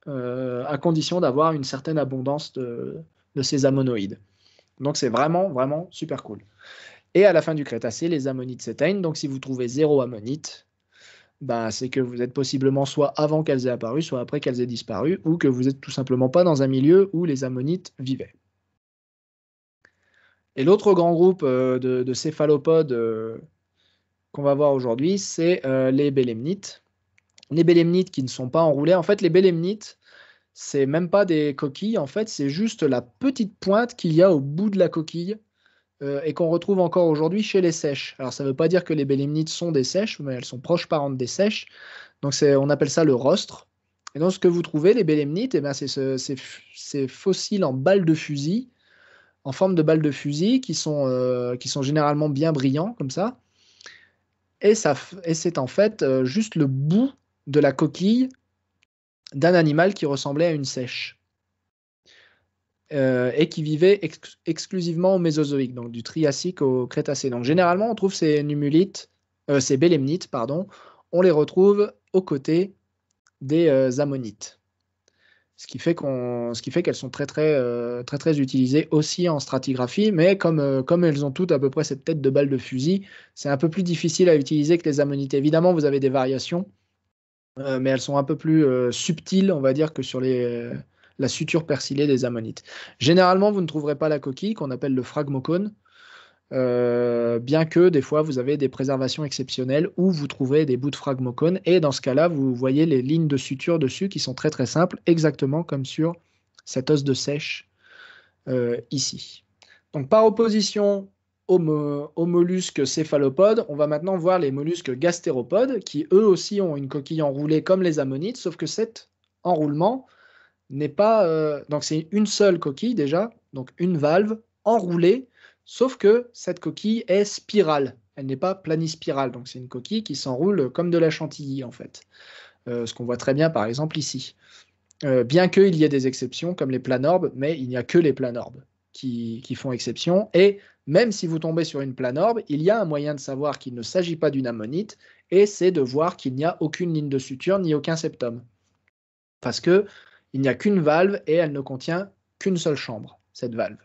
euh, à condition d'avoir une certaine abondance de, de ces ammonoïdes. Donc c'est vraiment, vraiment super cool. Et à la fin du Crétacé, les ammonites s'éteignent. Donc si vous trouvez zéro ammonite, bah, c'est que vous êtes possiblement soit avant qu'elles aient apparu, soit après qu'elles aient disparu, ou que vous n'êtes tout simplement pas dans un milieu où les ammonites vivaient. Et l'autre grand groupe euh, de, céphalopodes euh, qu'on va voir aujourd'hui, c'est euh, les bélemnites. Les bélemnites qui ne sont pas enroulés. En fait, les bélemnites, c'est même pas des coquilles, en fait, c'est juste la petite pointe qu'il y a au bout de la coquille euh, et qu'on retrouve encore aujourd'hui chez les sèches. Alors ça ne veut pas dire que les bélémnites sont des sèches, mais elles sont proches parentes des sèches. Donc on appelle ça le rostre. Et donc ce que vous trouvez, les bélémnites, eh ben, c'est ces, fossiles en balles de fusil, en forme de balles de fusil, qui sont, euh, qui sont généralement bien brillants comme ça. Et, ça, et c'est en fait euh, juste le bout de la coquille d'un animal qui ressemblait à une sèche. Euh, et qui vivaient exclusivement au Mésozoïque, donc du Triassique au Crétacé. Donc généralement, on trouve ces numulites, euh, ces pardon, on les retrouve aux côtés des euh, ammonites. Ce qui fait ce qu'elles sont très très très très utilisées aussi en stratigraphie, mais comme comme elles ont toutes à peu près cette tête de balle de fusil, c'est un peu plus difficile à utiliser que les ammonites. Évidemment, vous avez des variations, mais elles sont un peu plus subtiles, on va dire, que sur les la suture persilée des ammonites. Généralement, vous ne trouverez pas la coquille qu'on appelle le phragmocone, euh, bien que des fois vous avez des préservations exceptionnelles où vous trouvez des bouts de phragmocone et dans ce cas-là, vous voyez les lignes de suture dessus qui sont très très simples, exactement comme sur cet os de sèche euh, ici. Donc par opposition aux, mollusques céphalopodes, on va maintenant voir les mollusques gastéropodes qui eux aussi ont une coquille enroulée comme les ammonites, sauf que cet enroulement n'est pas. Euh, donc c'est une seule coquille déjà, donc une valve enroulée, sauf que cette coquille est spirale. Elle n'est pas planispirale, donc c'est une coquille qui s'enroule comme de la chantilly en fait. Euh, ce qu'on voit très bien par exemple ici. Euh, bien bien qu'il y ait des exceptions comme les planorbes, mais il n'y a que les planorbes qui, qui font exception. Et même si vous tombez sur une planorbe, il y a un moyen de savoir qu'il ne s'agit pas d'une ammonite, et c'est de voir qu'il n'y a aucune ligne de suture ni aucun septum. Parce que il n'y a qu'une valve et elle ne contient qu'une seule chambre, cette valve.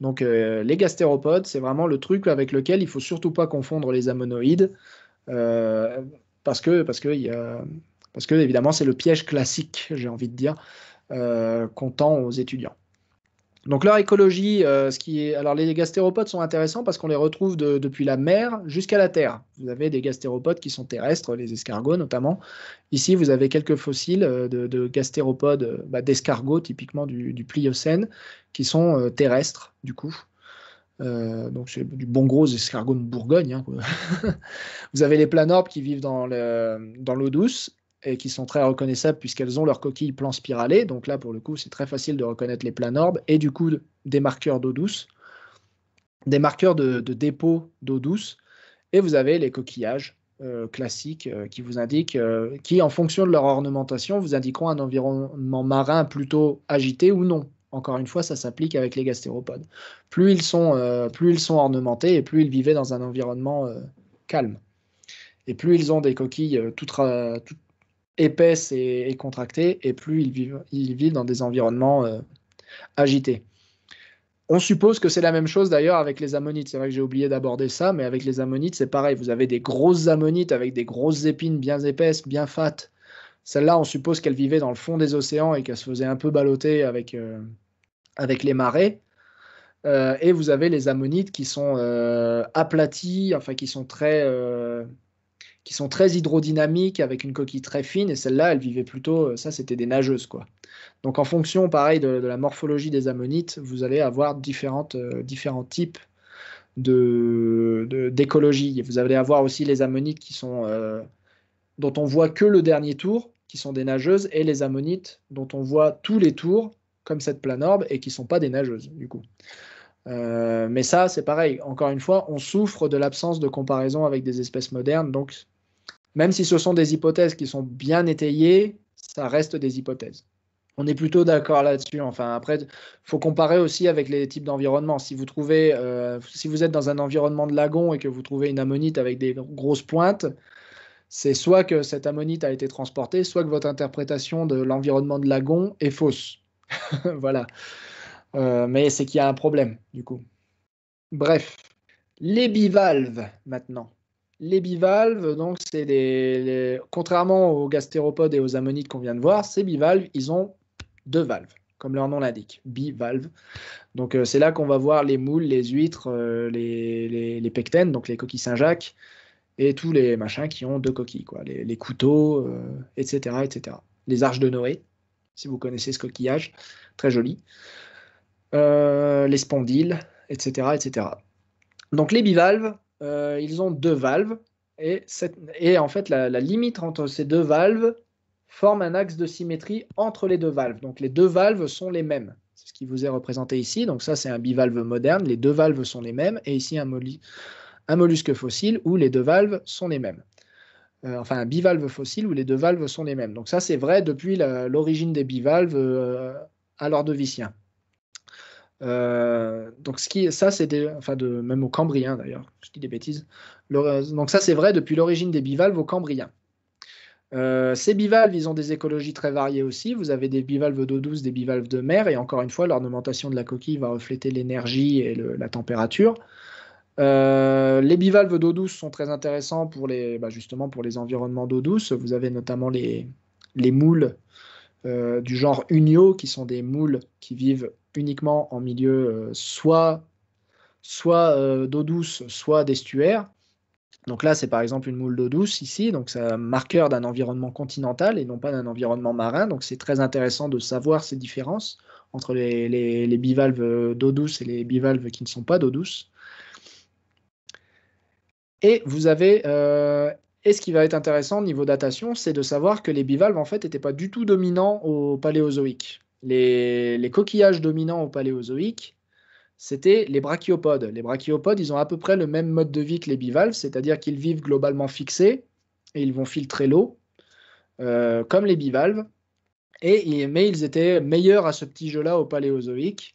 Donc euh, les gastéropodes, c'est vraiment le truc avec lequel il faut surtout pas confondre les ammonoïdes, euh, parce que parce que, parce que évidemment c'est le piège classique, j'ai envie de dire, euh, qu'on tend aux étudiants. Donc leur écologie, euh, ce qui est, alors les gastéropodes sont intéressants parce qu'on les retrouve depuis la mer jusqu'à la terre. Vous avez des gastéropodes qui sont terrestres, les escargots notamment. Ici, vous avez quelques fossiles euh, de, gastéropodes, euh, bah, d'escargots typiquement du, Pliocène, qui sont terrestres du coup. donc c'est du bon gros escargot de Bourgogne. Hein, [laughs] vous avez les planorbes qui vivent dans l'eau douce et qui sont très reconnaissables puisqu'elles ont leurs coquilles plan spiralées Donc là, pour le coup, c'est très facile de reconnaître les orbes et du coup des marqueurs d'eau douce, des marqueurs de, dépôt d'eau douce. Et vous avez les coquillages euh, classiques euh, qui vous indiquent, euh, qui en fonction de leur ornementation, vous indiqueront un environnement marin plutôt agité ou non. Encore une fois, ça s'applique avec les gastéropodes. Plus ils, sont, plus ils sont ornementés et plus ils vivaient dans un environnement calme. Et plus ils ont des coquilles toutes, toutes épaisse et, et contractée, et plus ils vivent, ils vivent dans des environnements euh, agités. On suppose que c'est la même chose d'ailleurs avec les ammonites. C'est vrai que j'ai oublié d'aborder ça, mais avec les ammonites, c'est pareil. Vous avez des grosses ammonites avec des grosses épines bien épaisses, bien fat. Celles-là, on suppose qu'elles vivaient dans le fond des océans et qu'elles se faisaient un peu balloter avec, euh, avec les marées. Euh, et vous avez les ammonites qui sont euh, aplaties, enfin qui sont très qui sont très hydrodynamiques avec une coquille très fine. Et celle-là, elle vivait plutôt, euh, ça c'était des nageuses quoi. Donc en fonction, pareil, de, la morphologie des ammonites, vous allez avoir différentes, euh, différents types d'écologie. De, vous allez avoir aussi les ammonites qui sont, euh, dont on voit que le dernier tour, qui sont des nageuses, et les ammonites dont on voit tous les tours, comme cette planorbe, et qui sont pas des nageuses, du coup. mais ça, c'est pareil. Encore une fois, on souffre de l'absence de comparaison avec des espèces modernes, donc même si ce sont des hypothèses qui sont bien étayées, ça reste des hypothèses. On est plutôt d'accord là-dessus. Enfin, après, faut comparer aussi avec les types d'environnement. Si vous trouvez, euh, si vous êtes dans un environnement de lagon et que vous trouvez une ammonite avec des grosses pointes, c'est soit que cette ammonite a été transportée, soit que votre interprétation de l'environnement de lagon est fausse. [laughs] voilà. Euh, mais c'est qu'il y a un problème, du coup. Bref, les bivalves maintenant les bivalves, donc c'est des, contrairement aux gastéropodes et aux ammonites qu'on vient de voir, ces bivalves, ils ont deux valves, comme leur nom l'indique, bivalves. Donc euh, c'est là qu'on va voir les moules, les huîtres, euh, les, les, pectènes, donc les coquilles Saint-Jacques, et tous les machins qui ont deux coquilles, quoi, les, couteaux, etc., euh, etc. Les arches de Noé, si vous connaissez ce coquillage, très joli. les spondyles, etc., etc. Donc les bivalves, euh, ils ont deux valves. Et, en fait, la, limite entre ces deux valves forme un axe de symétrie entre les deux valves. Donc les deux valves sont les mêmes. C'est ce qui vous est représenté ici. Donc ça, c'est un bivalve moderne. Les deux valves sont les mêmes. Et ici, un, mollusque fossile où les deux valves sont les mêmes. Euh, enfin, un bivalve fossile où les deux valves sont les mêmes. Donc ça, c'est vrai depuis l'origine des bivalves euh, à l'ordovicien. Euh, donc ce qui, ça, c'est enfin de, même au Cambrien d'ailleurs, je dis des bêtises. donc ça, c'est vrai depuis l'origine des bivalves au Cambrien. Euh, ces bivalves, ils ont des écologies très variées aussi. Vous avez des bivalves d'eau douce, des bivalves de mer, et encore une fois, l'ornementation de la coquille va refléter l'énergie et la température. Euh, les bivalves d'eau douce sont très intéressants pour les, bah, justement pour les environnements d'eau douce. Vous avez notamment les, moules du genre unio, qui sont des moules qui vivent uniquement en milieu euh, soit, soit euh, d'eau douce, soit d'estuaire. Donc là, c'est par exemple une moule d'eau douce ici, donc c'est un marqueur d'un environnement continental et non pas d'un environnement marin. Donc c'est très intéressant de savoir ces différences entre les, bivalves d'eau douce et les bivalves qui ne sont pas d'eau douce. Et vous avez, euh, ce qui va être intéressant au niveau datation, c'est de savoir que les bivalves en fait n'étaient pas du tout dominants au paléozoïque les, coquillages dominants au paléozoïque, c'était les brachiopodes. Les brachiopodes, ils ont à peu près le même mode de vie que les bivalves, c'est-à-dire qu'ils vivent globalement fixés et ils vont filtrer l'eau, euh, comme les bivalves. Et, mais ils étaient meilleurs à ce petit jeu-là au paléozoïque,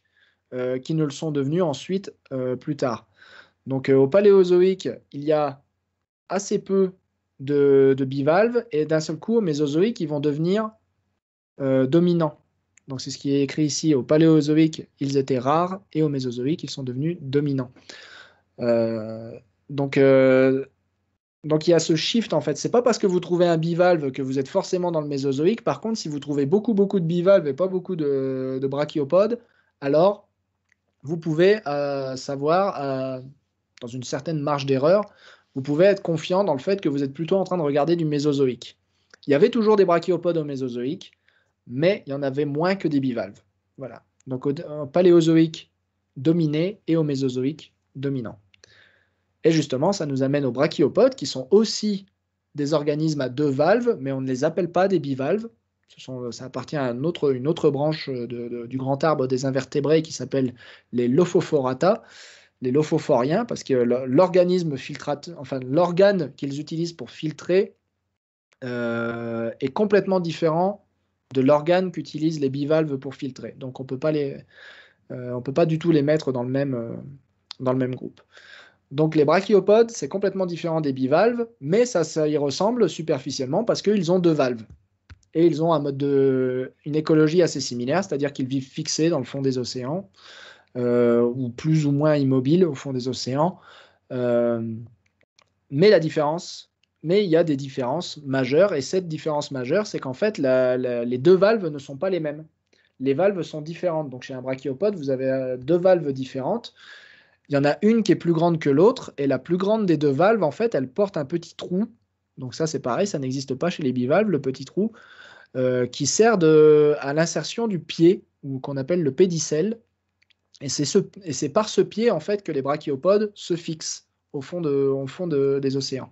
euh, qui ne le sont devenus ensuite euh, plus tard. Donc au paléozoïque, il y a assez peu de, de bivalves, et d'un seul coup, au mésozoïque, ils vont devenir dominants. Donc c'est ce qui est écrit ici. Au Paléozoïque, ils étaient rares et au Mésozoïque, ils sont devenus dominants. Euh, donc euh, donc il y a ce shift en fait. C'est pas parce que vous trouvez un bivalve que vous êtes forcément dans le Mésozoïque. Par contre, si vous trouvez beaucoup beaucoup de bivalves et pas beaucoup de, brachiopodes, alors vous pouvez euh, savoir dans une certaine marge d'erreur, vous pouvez être confiant dans le fait que vous êtes plutôt en train de regarder du Mésozoïque. Il y avait toujours des brachiopodes au Mésozoïque mais il y en avait moins que des bivalves. Voilà. Donc au paléozoïque dominé et au mésozoïque dominant. Et justement, ça nous amène aux brachiopodes qui sont aussi des organismes à deux valves, mais on ne les appelle pas des bivalves. Euh, ça appartient à une autre, branche euh, du grand arbre des invertébrés qui s'appelle les Lophophorata, les Lophophoriens, parce que l'organisme filtrate, enfin l'organe qu'ils utilisent pour filtrer euh, est complètement différent de l'organe qu'utilisent les bivalves pour filtrer. Donc on euh, ne peut pas du tout les mettre dans le même, euh, dans le même groupe. Donc les brachiopodes, c'est complètement différent des bivalves, mais ça, ça y ressemble superficiellement parce qu'ils ont deux valves. Et ils ont un mode de, une écologie assez similaire, c'est-à-dire qu'ils vivent fixés dans le fond des océans, euh, ou plus ou moins immobiles au fond des océans. mais la différence, mais il y a des différences majeures. Et cette différence majeure, c'est qu'en fait, les deux valves ne sont pas les mêmes. Les valves sont différentes. Donc chez un brachiopode, vous avez euh, deux valves différentes. Il y en a une qui est plus grande que l'autre, et la plus grande des deux valves, en fait, elle porte un petit trou. Donc ça, c'est pareil, ça n'existe pas chez les bivalves, le petit trou, euh, qui sert à l'insertion du pied, ou qu'on appelle le pédicelle. Et c'est par ce pied, en fait, que les brachiopodes se fixent au fond, des océans.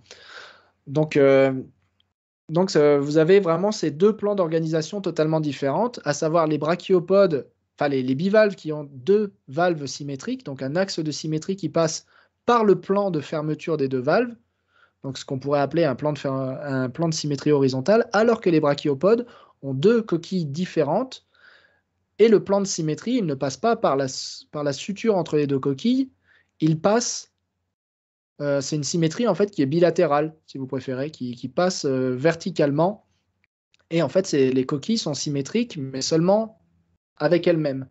Donc, euh, donc euh, vous avez vraiment ces deux plans d'organisation totalement différentes, à savoir les brachiopodes, enfin les, bivalves qui ont deux valves symétriques, donc un axe de symétrie qui passe par le plan de fermeture des deux valves, donc ce qu'on pourrait appeler un plan, de un plan de symétrie horizontale, alors que les brachiopodes ont deux coquilles différentes, et le plan de symétrie, il ne passe pas par la, par la suture entre les deux coquilles, il passe euh, c'est une symétrie en fait qui est bilatérale, si vous préférez, qui, passe euh, verticalement. Et en fait, les coquilles sont symétriques, mais seulement avec elles-mêmes.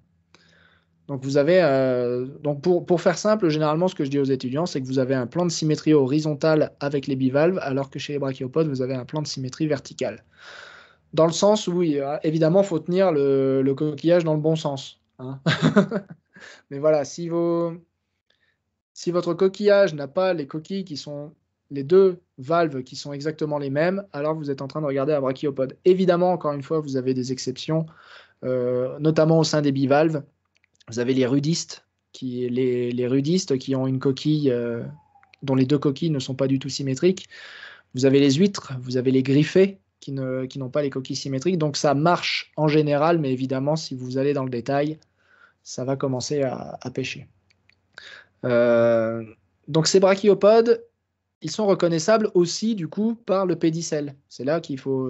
Donc vous avez, euh, donc pour, pour, faire simple, généralement ce que je dis aux étudiants, c'est que vous avez un plan de symétrie horizontal avec les bivalves, alors que chez les brachiopodes, vous avez un plan de symétrie verticale. Dans le sens où, évidemment, il faut tenir le, coquillage dans le bon sens. Hein. [laughs] mais voilà, si vous... Si votre coquillage n'a pas les coquilles qui sont les deux valves qui sont exactement les mêmes, alors vous êtes en train de regarder un brachiopode. Évidemment, encore une fois, vous avez des exceptions, euh, notamment au sein des bivalves. Vous avez les rudistes, qui, les, rudistes qui ont une coquille euh, dont les deux coquilles ne sont pas du tout symétriques. Vous avez les huîtres, vous avez les griffés qui, ne, qui n'ont pas les coquilles symétriques. Donc ça marche en général, mais évidemment, si vous allez dans le détail, ça va commencer à pêcher. Euh, donc ces brachiopodes, ils sont reconnaissables aussi du coup par le pédicelle. C'est là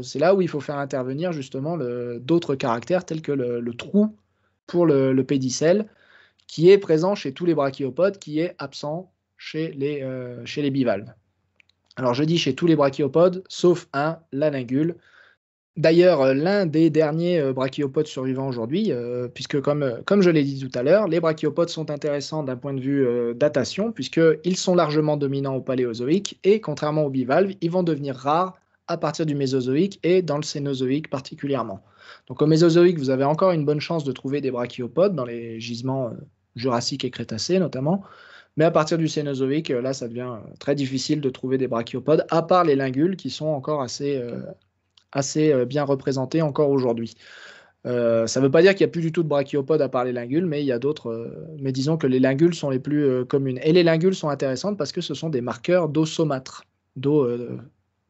c'est là où il faut faire intervenir justement d'autres caractères tels que le, trou pour le, pédicelle, qui est présent chez tous les brachiopodes, qui est absent chez les, euh, chez les bivalves. Alors je dis chez tous les brachiopodes, sauf un, la D'ailleurs, euh, l'un des derniers euh, brachiopodes survivants aujourd'hui, euh, puisque comme, comme je l'ai dit tout à l'heure, les brachiopodes sont intéressants d'un point de vue datation, datation, puisqu'ils sont largement dominants au paléozoïque, et contrairement aux bivalves, ils vont devenir rares à partir du Mésozoïque et dans le Cénozoïque particulièrement. Donc au Mésozoïque, vous avez encore une bonne chance de trouver des brachiopodes dans les gisements jurassiques et crétacés notamment, mais à partir du Cénozoïque, là, ça devient très difficile de trouver des brachiopodes, à part les lingules qui sont encore assez assez euh, bien représentée encore aujourd'hui. Euh, ça ne veut pas dire qu'il n'y a plus du tout de brachiopodes à part les lingules, mais il y a d'autres. Euh, mais disons que les lingules sont les plus communes. Et les lingules sont intéressantes parce que ce sont des marqueurs d'eau saumâtre, d'eau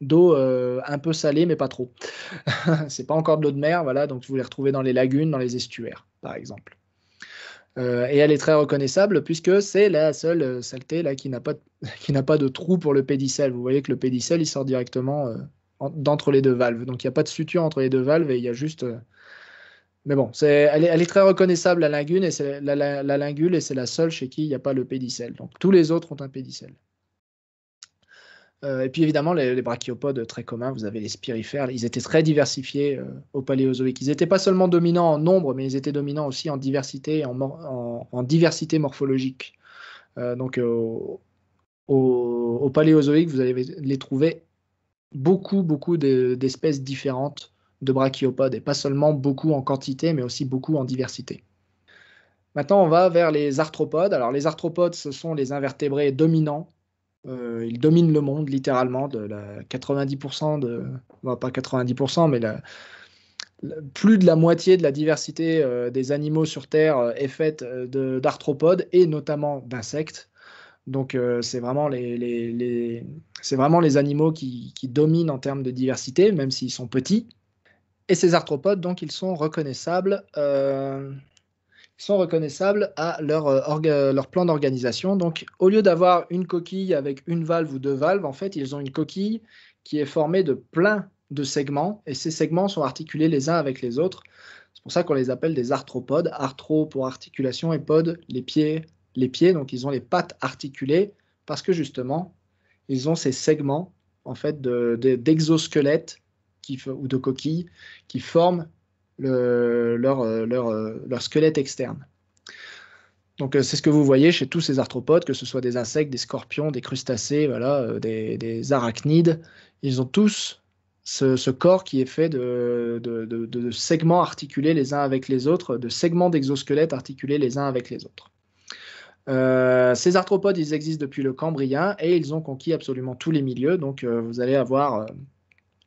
d'eau un peu salée, mais pas trop. [laughs] c'est pas encore de l'eau de mer, voilà. Donc vous les retrouvez dans les lagunes, dans les estuaires, par exemple. et elle est très reconnaissable puisque c'est la seule saleté qui n'a pas [laughs] qui n'a pas de trou pour le pédicelle. Vous voyez que le pédicelle il sort directement d'entre les deux valves. Donc il n'y a pas de suture entre les deux valves et il y a juste. Euh, mais bon, c'est, elle, est, très reconnaissable, la lingule, et c'est la, lingule, et c'est la seule chez qui il n'y a pas le pédicelle. Donc tous les autres ont un pédicelle. Euh, et puis évidemment, les, brachiopodes très communs, vous avez les spirifères, ils étaient très diversifiés euh, au Paléozoïque. Ils n'étaient pas seulement dominants en nombre, mais ils étaient dominants aussi en diversité, en, diversité morphologique. donc au Paléozoïque, vous allez les trouver beaucoup, beaucoup d'espèces différentes de brachiopodes, et pas seulement beaucoup en quantité, mais aussi beaucoup en diversité. Maintenant, on va vers les arthropodes. Alors, les arthropodes, ce sont les invertébrés dominants. Euh, ils dominent le monde, littéralement, de la 90% de... pas 90%, mais plus de la moitié de la diversité euh, des animaux sur Terre euh, est faite d'arthropodes, et notamment d'insectes. Donc euh, c'est vraiment les, c'est vraiment les animaux qui, dominent en termes de diversité, même s'ils sont petits. Et ces arthropodes, donc, ils sont reconnaissables, euh, sont reconnaissables à leur, euh, leur plan d'organisation. Donc au lieu d'avoir une coquille avec une valve ou deux valves, en fait, ils ont une coquille qui est formée de plein de segments, et ces segments sont articulés les uns avec les autres. C'est pour ça qu'on les appelle des arthropodes, arthro pour articulation et pod, les pieds, les pieds, donc ils ont les pattes articulées parce que justement, ils ont ces segments en fait d'exosquelettes ou de coquilles qui forment euh, euh, leur, squelette externe. Donc euh, c'est ce que vous voyez chez tous ces arthropodes, que ce soit des insectes, des scorpions, des crustacés, voilà, des, arachnides. Ils ont tous ce, corps qui est fait de, segments articulés les uns avec les autres, de segments d'exosquelettes articulés les uns avec les autres. Euh, ces arthropodes, ils existent depuis le Cambrien et ils ont conquis absolument tous les milieux. Donc, euh, vous allez avoir euh,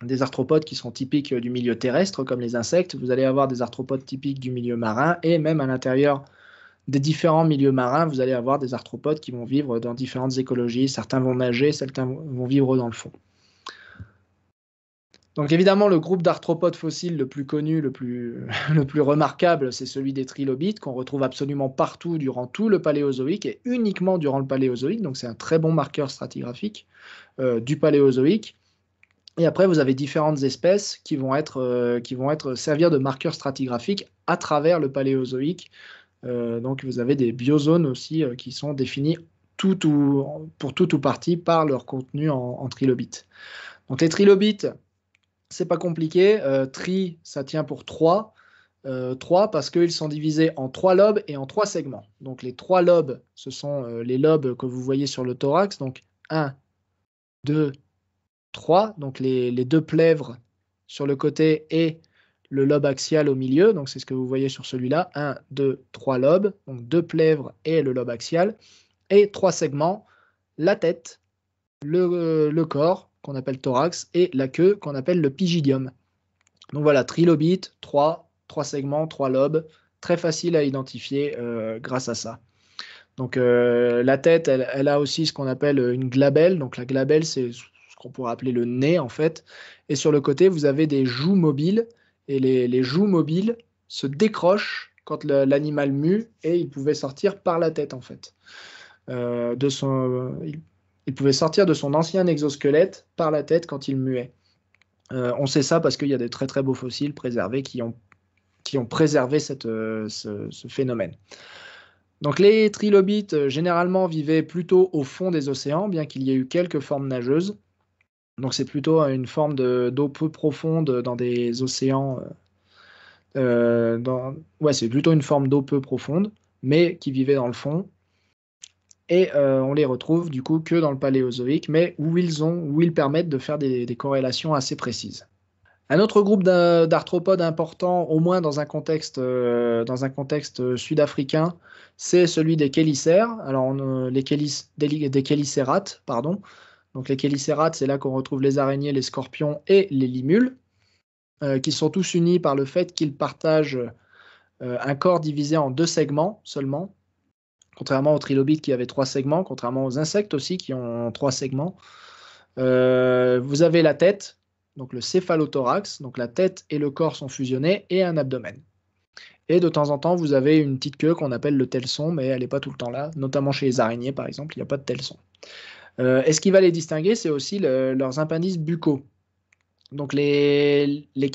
des arthropodes qui sont typiques du milieu terrestre, comme les insectes. Vous allez avoir des arthropodes typiques du milieu marin et même à l'intérieur des différents milieux marins, vous allez avoir des arthropodes qui vont vivre dans différentes écologies. Certains vont nager, certains vont vivre dans le fond. Donc évidemment, le groupe d'arthropodes fossiles le plus connu, le plus, [laughs] le plus remarquable, c'est celui des trilobites qu'on retrouve absolument partout durant tout le Paléozoïque et uniquement durant le Paléozoïque. Donc c'est un très bon marqueur stratigraphique euh, du Paléozoïque. Et après, vous avez différentes espèces qui vont être, euh, qui vont être servir de marqueur stratigraphique à travers le Paléozoïque. Euh, donc vous avez des biozones aussi qui sont définies tout pour tout ou partie par leur contenu en, en Donc les trilobites c'est pas compliqué. Euh, tri, ça tient pour 3. 3 euh, parce qu'ils sont divisés en 3 lobes et en 3 segments. Donc les 3 lobes, ce sont euh, les lobes que vous voyez sur le thorax. Donc 1, 2, 3. Donc les, les deux plèvres sur le côté et le lobe axial au milieu. Donc c'est ce que vous voyez sur celui-là. 1, 2, 3 lobes. Donc deux plèvres et le lobe axial. Et 3 segments. La tête, le corps qu'on appelle thorax, et la queue, qu'on appelle le pygidium. Donc voilà, trilobite, trois trois segments, trois lobes, très facile à identifier euh, grâce à ça. Donc euh, la tête, elle, a aussi ce qu'on appelle une glabelle. Donc la glabelle, c'est ce qu'on pourrait appeler le nez en fait. Et sur le côté, vous avez des joues mobiles. Et les, joues mobiles se décrochent quand l'animal mue et il pouvait sortir par la tête en fait. Euh, de son, il pouvait sortir de son ancien exosquelette par la tête quand il muait. Euh, on sait ça parce qu'il y a des très très beaux fossiles préservés qui ont, qui ont préservé cette, euh, ce, phénomène. Donc les trilobites euh, généralement vivaient plutôt au fond des océans, bien qu'il y ait eu quelques formes nageuses. Donc c'est plutôt une forme d'eau peu profonde dans des océans. Ouais, c'est plutôt une forme d'eau peu profonde, mais qui vivait dans le fond. Et euh, on les retrouve du coup que dans le paléozoïque, mais où ils, ont, où ils permettent de faire des, corrélations assez précises. Un autre groupe d'arthropodes important, au moins dans un contexte, euh, contexte euh, sud-africain, c'est celui des chélicères. Alors, les des, pardon. Donc, les c'est là qu'on retrouve les araignées, les scorpions et les limules, qui sont tous unis par le fait qu'ils partagent un corps divisé en deux segments seulement, contrairement aux trilobites qui avaient trois segments, contrairement aux insectes aussi qui ont trois segments. Euh, vous avez la tête, donc le céphalothorax, donc la tête et le corps sont fusionnés, et un abdomen. Et de temps en temps, vous avez une petite queue qu'on appelle le telson, mais elle n'est pas tout le temps là, notamment chez les araignées par exemple, il n'y a pas de telson. Euh, et ce qui va les distinguer, c'est aussi leurs appendices buccaux. Donc les, les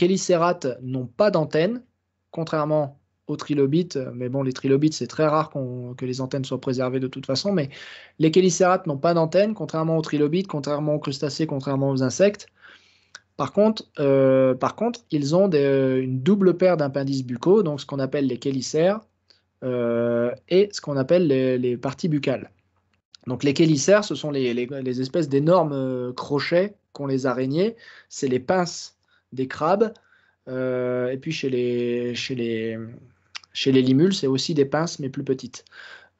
n'ont pas d'antenne, contrairement aux trilobites. Euh, mais bon, les trilobites, c'est très rare que les antennes soient préservées de toute façon. Mais les chélicérates n'ont pas d'antenne, contrairement aux trilobites, contrairement aux crustacés, contrairement aux insectes. Par contre, euh, par contre ils ont euh, une double paire d'appendices buccaux, donc ce qu'on appelle les chélicères et ce qu'on appelle les, parties buccales. Donc les chélicères, ce sont les, les espèces d'énormes crochets qu'ont les araignées. C'est les pinces des crabes. et puis chez les, chez les, chez les limules, c'est aussi des pinces, mais plus petites.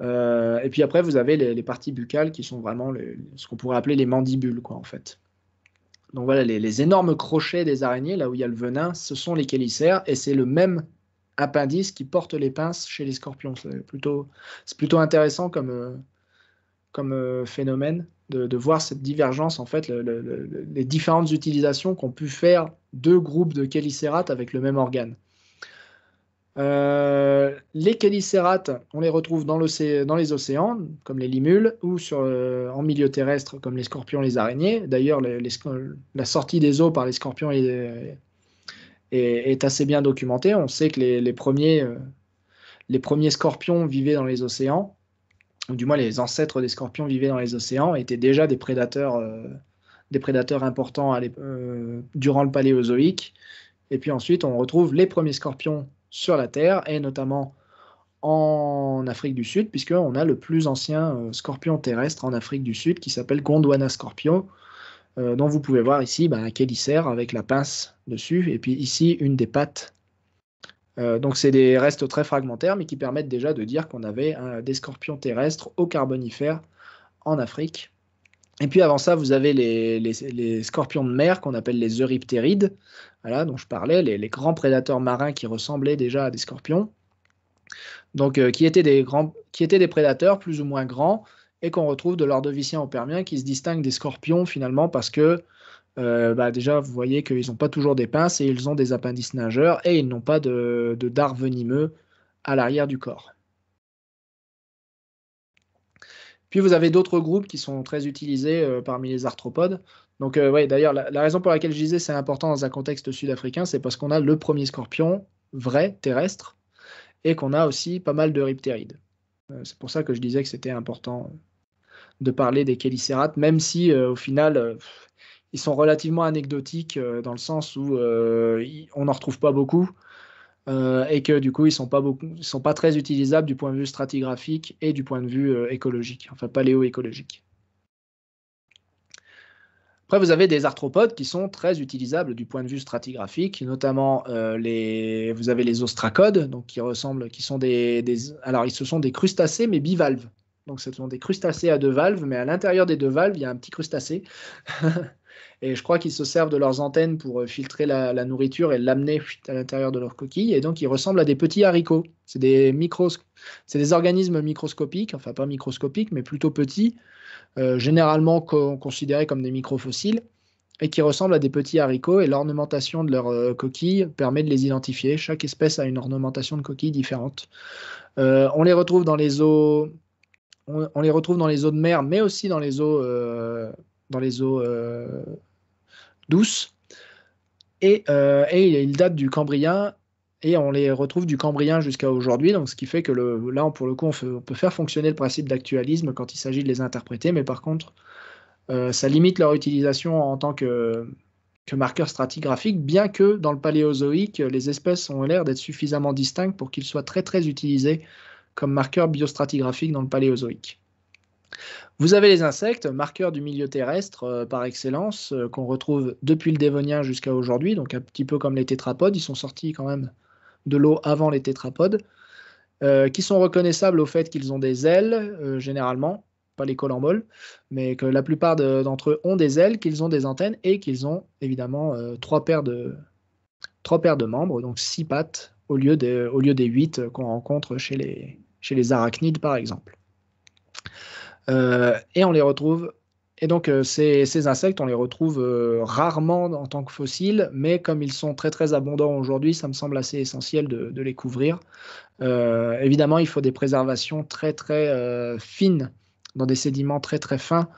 Euh, et puis après, vous avez les, parties buccales qui sont vraiment ce qu'on pourrait appeler les mandibules, quoi, en fait. Donc voilà, les, énormes crochets des araignées, là où il y a le venin, ce sont les chélicères, et c'est le même appendice qui porte les pinces chez les scorpions. C'est plutôt, intéressant comme, euh, comme euh, phénomène de, voir cette divergence, en fait, les différentes utilisations qu'ont pu faire deux groupes de chélicérates avec le même organe. Euh, les chelicérates, on les retrouve dans, les océans, comme les limules, ou euh, en milieu terrestre, comme les scorpions, et les araignées. D'ailleurs, la sortie des eaux par les scorpions est, assez bien documentée. On sait que euh, les, premiers, scorpions vivaient dans les océans, ou du moins les ancêtres des scorpions vivaient dans les océans, étaient déjà des prédateurs, importants durant le paléozoïque. Et puis ensuite, on retrouve les premiers scorpions sur la Terre, et notamment en Afrique du Sud, puisqu'on a le plus ancien euh, scorpion terrestre en Afrique du Sud qui s'appelle Gondwana scorpion, euh, dont vous pouvez voir ici bah, un calicère avec la pince dessus, et puis ici une des pattes. Euh, donc c'est des restes très fragmentaires, mais qui permettent déjà de dire qu'on avait des scorpions terrestres au Carbonifère en Afrique. Et puis avant ça, vous avez les, scorpions de mer qu'on appelle les Eurypterides, dont je parlais, les, grands prédateurs marins qui ressemblaient déjà à des scorpions, donc euh, qui, étaient des grands, qui étaient des prédateurs plus ou moins grands et qu'on retrouve de l'ordovicien au Permien qui se distingue des scorpions finalement parce que euh, bah, déjà, vous voyez qu'ils n'ont pas toujours des pinces et ils ont des appendices nageurs et ils n'ont pas de, de dard venimeux à l'arrière du corps. Puis vous avez d'autres groupes qui sont très utilisés euh, parmi les arthropodes. Donc euh, d'ailleurs, la, raison pour laquelle je disais c'est important dans un contexte sud-africain, c'est parce qu'on a le premier scorpion vrai terrestre et qu'on a aussi pas mal de riptérides. Euh, c'est pour ça que je disais que c'était important de parler des chélicérates, même si au final ils sont relativement anecdotiques dans le sens où on n'en retrouve pas beaucoup. Euh, et que du coup ils sont pas sont pas très utilisables du point de vue stratigraphique et du point de vue euh, écologique, enfin paléo-écologique. Après, vous avez des arthropodes qui sont très utilisables du point de vue stratigraphique, notamment euh, les, vous avez les ostracodes, qui ressemblent, qui sont des, alors ils se sont des crustacés mais bivalves. Donc ce sont des crustacés à deux valves, mais à l'intérieur des deux valves, il y a un petit crustacé. [laughs] Et je crois qu'ils se servent de leurs antennes pour euh, filtrer la, nourriture et l'amener à l'intérieur de leur coquille. Et donc, ils ressemblent à des petits haricots. C'est des, micros... des organismes microscopiques, enfin pas microscopiques, mais plutôt petits, euh, généralement considérés comme des microfossiles, et qui ressemblent à des petits haricots. Et l'ornementation de leur euh, coquilles coquille permet de les identifier. Chaque espèce a une ornementation de coquille différente. on les retrouve dans les eaux on, les retrouve dans les eaux de mer, mais aussi dans les eaux, dans les eaux douce. Et, euh, ils datent du Cambrien et on les retrouve du Cambrien jusqu'à aujourd'hui. Donc, ce qui fait que le, là, pour le coup, on, peut faire fonctionner le principe d'actualisme quand il s'agit de les interpréter, mais par contre, euh, ça limite leur utilisation en tant que, que marqueur stratigraphique, bien que dans le paléozoïque, les espèces ont l'air d'être suffisamment distinctes pour qu'ils soient très très utilisés comme marqueur biostratigraphique dans le paléozoïque. Vous avez les insectes, marqueurs du milieu terrestre euh, par excellence, euh, qu'on retrouve depuis le Dévonien jusqu'à aujourd'hui, donc un petit peu comme les tétrapodes, ils sont sortis quand même de l'eau avant les tétrapodes, euh, qui sont reconnaissables au fait qu'ils ont des ailes, généralement, pas les colamboles, mais que la plupart d'entre eux ont des ailes, qu'ils ont des antennes et qu'ils ont évidemment trois, paires de, trois paires de membres, donc six pattes au lieu, des huit qu'on rencontre chez les arachnides par exemple. Euh, et on les retrouve et donc, euh, ces, insectes, on les retrouve euh, rarement en tant que fossiles, mais comme ils sont très très abondants aujourd'hui, ça me semble assez essentiel de, les couvrir. évidemment, il faut des préservations très très fines, dans des sédiments très très fins,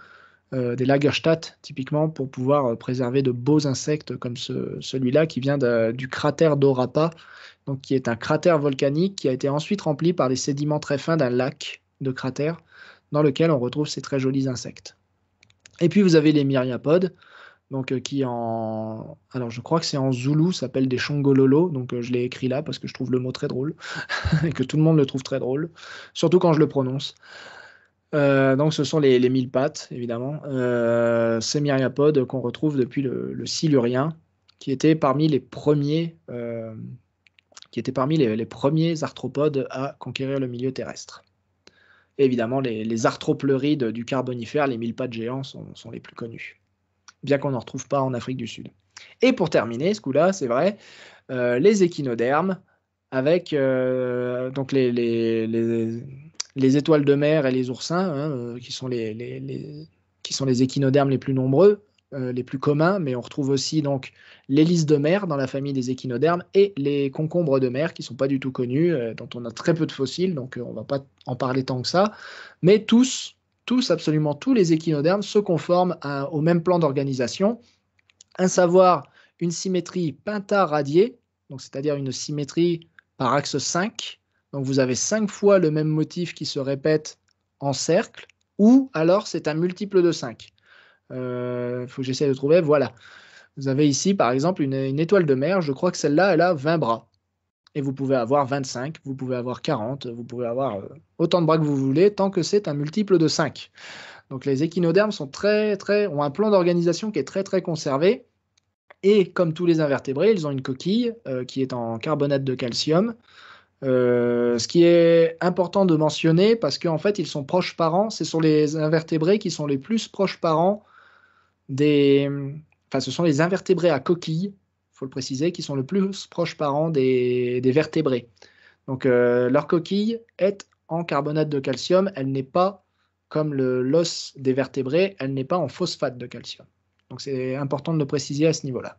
des Lagerstadt typiquement, pour pouvoir préserver de beaux insectes comme celui-là qui vient du cratère d'Orapa, donc qui est un cratère volcanique qui a été ensuite rempli par les sédiments très fins d'un lac de cratère dans lequel on retrouve ces très jolis insectes. Et puis vous avez les myriapodes, donc euh, qui en alors je crois que c'est en zoulou s'appelle des chongololo donc euh, je l'ai écrit là parce que je trouve le mot très drôle [laughs] et que tout le monde le trouve très drôle surtout quand je le prononce euh, donc ce sont les, les mille pattes évidemment ces myriapodes qu'on retrouve depuis le, silurien qui étaient parmi les premiers qui étaient parmi les premiers arthropodes à conquérir le milieu terrestre évidemment, les, arthropleurides du Carbonifère, les mille pas de géants, sont, les plus connus, bien qu'on n'en retrouve pas en Afrique du Sud. Et pour terminer, ce coup-là, c'est vrai, euh, les échinodermes, avec euh, donc les, les, étoiles de mer et les oursins, hein, euh, qui, sont les, qui sont les échinodermes les plus nombreux, euh, les plus communs, mais on retrouve aussi donc les de mer dans la famille des échinodermes et les concombres de mer qui sont pas du tout connus, euh, dont on a très peu de fossiles, donc euh, on va pas en parler tant que ça. Mais tous, tous, absolument tous les échinodermes se conforment au même plan d'organisation, à savoir une symétrie pentaradiée, donc c'est-à-dire une symétrie par axe 5. Donc vous avez 5 fois le même motif qui se répète en cercle, ou alors c'est un multiple de 5. Il euh, faut que j'essaie de trouver. Voilà. Vous avez ici, par exemple, une, étoile de mer. Je crois que celle-là, elle a 20 bras. Et vous pouvez avoir 25, vous pouvez avoir 40, vous pouvez avoir euh, autant de bras que vous voulez, tant que c'est un multiple de 5. Donc les échinodermes ont un plan d'organisation qui est très, très conservé. Et comme tous les invertébrés, ils ont une coquille euh, qui est en carbonate de calcium. ce qui est important de mentionner, parce qu'en fait, ils sont proches parents, ce sont les invertébrés qui sont les plus proches parents des, mm, ce sont les invertébrés à coquille, faut le préciser, qui sont le plus proche parents des, vertébrés. Donc euh, leur coquille est en carbonate de calcium, elle n'est pas comme l'os des vertébrés, elle n'est pas en phosphate de calcium. Donc c'est important de le préciser à ce niveau-là.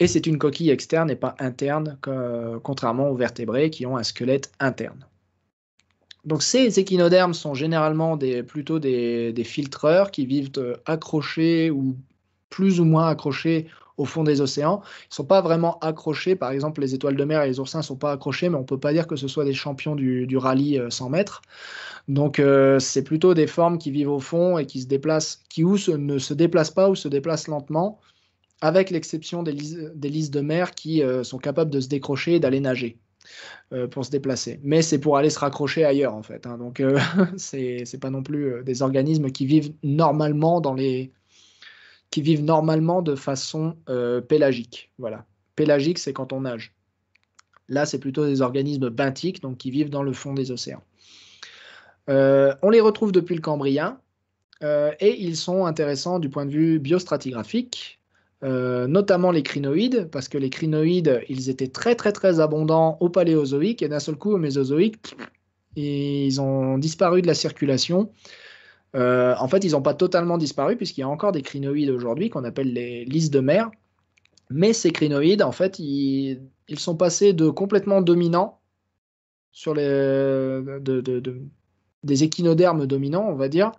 Et c'est une coquille externe et pas interne, contrairement aux vertébrés qui ont un squelette interne. Donc ces échinodermes sont généralement plutôt des, filtreurs qui vivent euh, accrochés ou plus ou moins accrochés au fond des océans. Ils ne sont pas vraiment accrochés. Par exemple, les étoiles de mer et les oursins ne sont pas accrochés, mais on ne peut pas dire que ce soit des champions du, rallye 100 euh, mètres. Donc, euh, c'est plutôt des formes qui vivent au fond et qui se déplacent, qui ou ne se déplacent pas ou se déplacent lentement, avec l'exception des, lisses de mer qui sont capables de se décrocher et d'aller nager. Euh, pour se déplacer. Mais c'est pour aller se raccrocher ailleurs, en fait. Hein. Donc, euh, [laughs] c'est pas non plus euh, des organismes qui vivent normalement dans les qui vivent normalement de façon pélagique. Voilà. Pélagique, c'est quand on nage. Là, c'est plutôt des organismes benthiques, donc qui vivent dans le fond des océans. on les retrouve depuis le Cambrien, et ils sont intéressants du point de vue biostratigraphique, euh, notamment les crinoïdes, parce que les crinoïdes, ils étaient très très très abondants au paléozoïque, et d'un seul coup au mésozoïque, ils ont disparu de la circulation. Euh, en fait, ils n'ont pas totalement disparu, puisqu'il y a encore des crinoïdes aujourd'hui qu'on appelle les lys de mer. Mais ces crinoïdes, en fait, ils, sont passés de complètement dominants sur les, des échinodermes dominants, on va dire,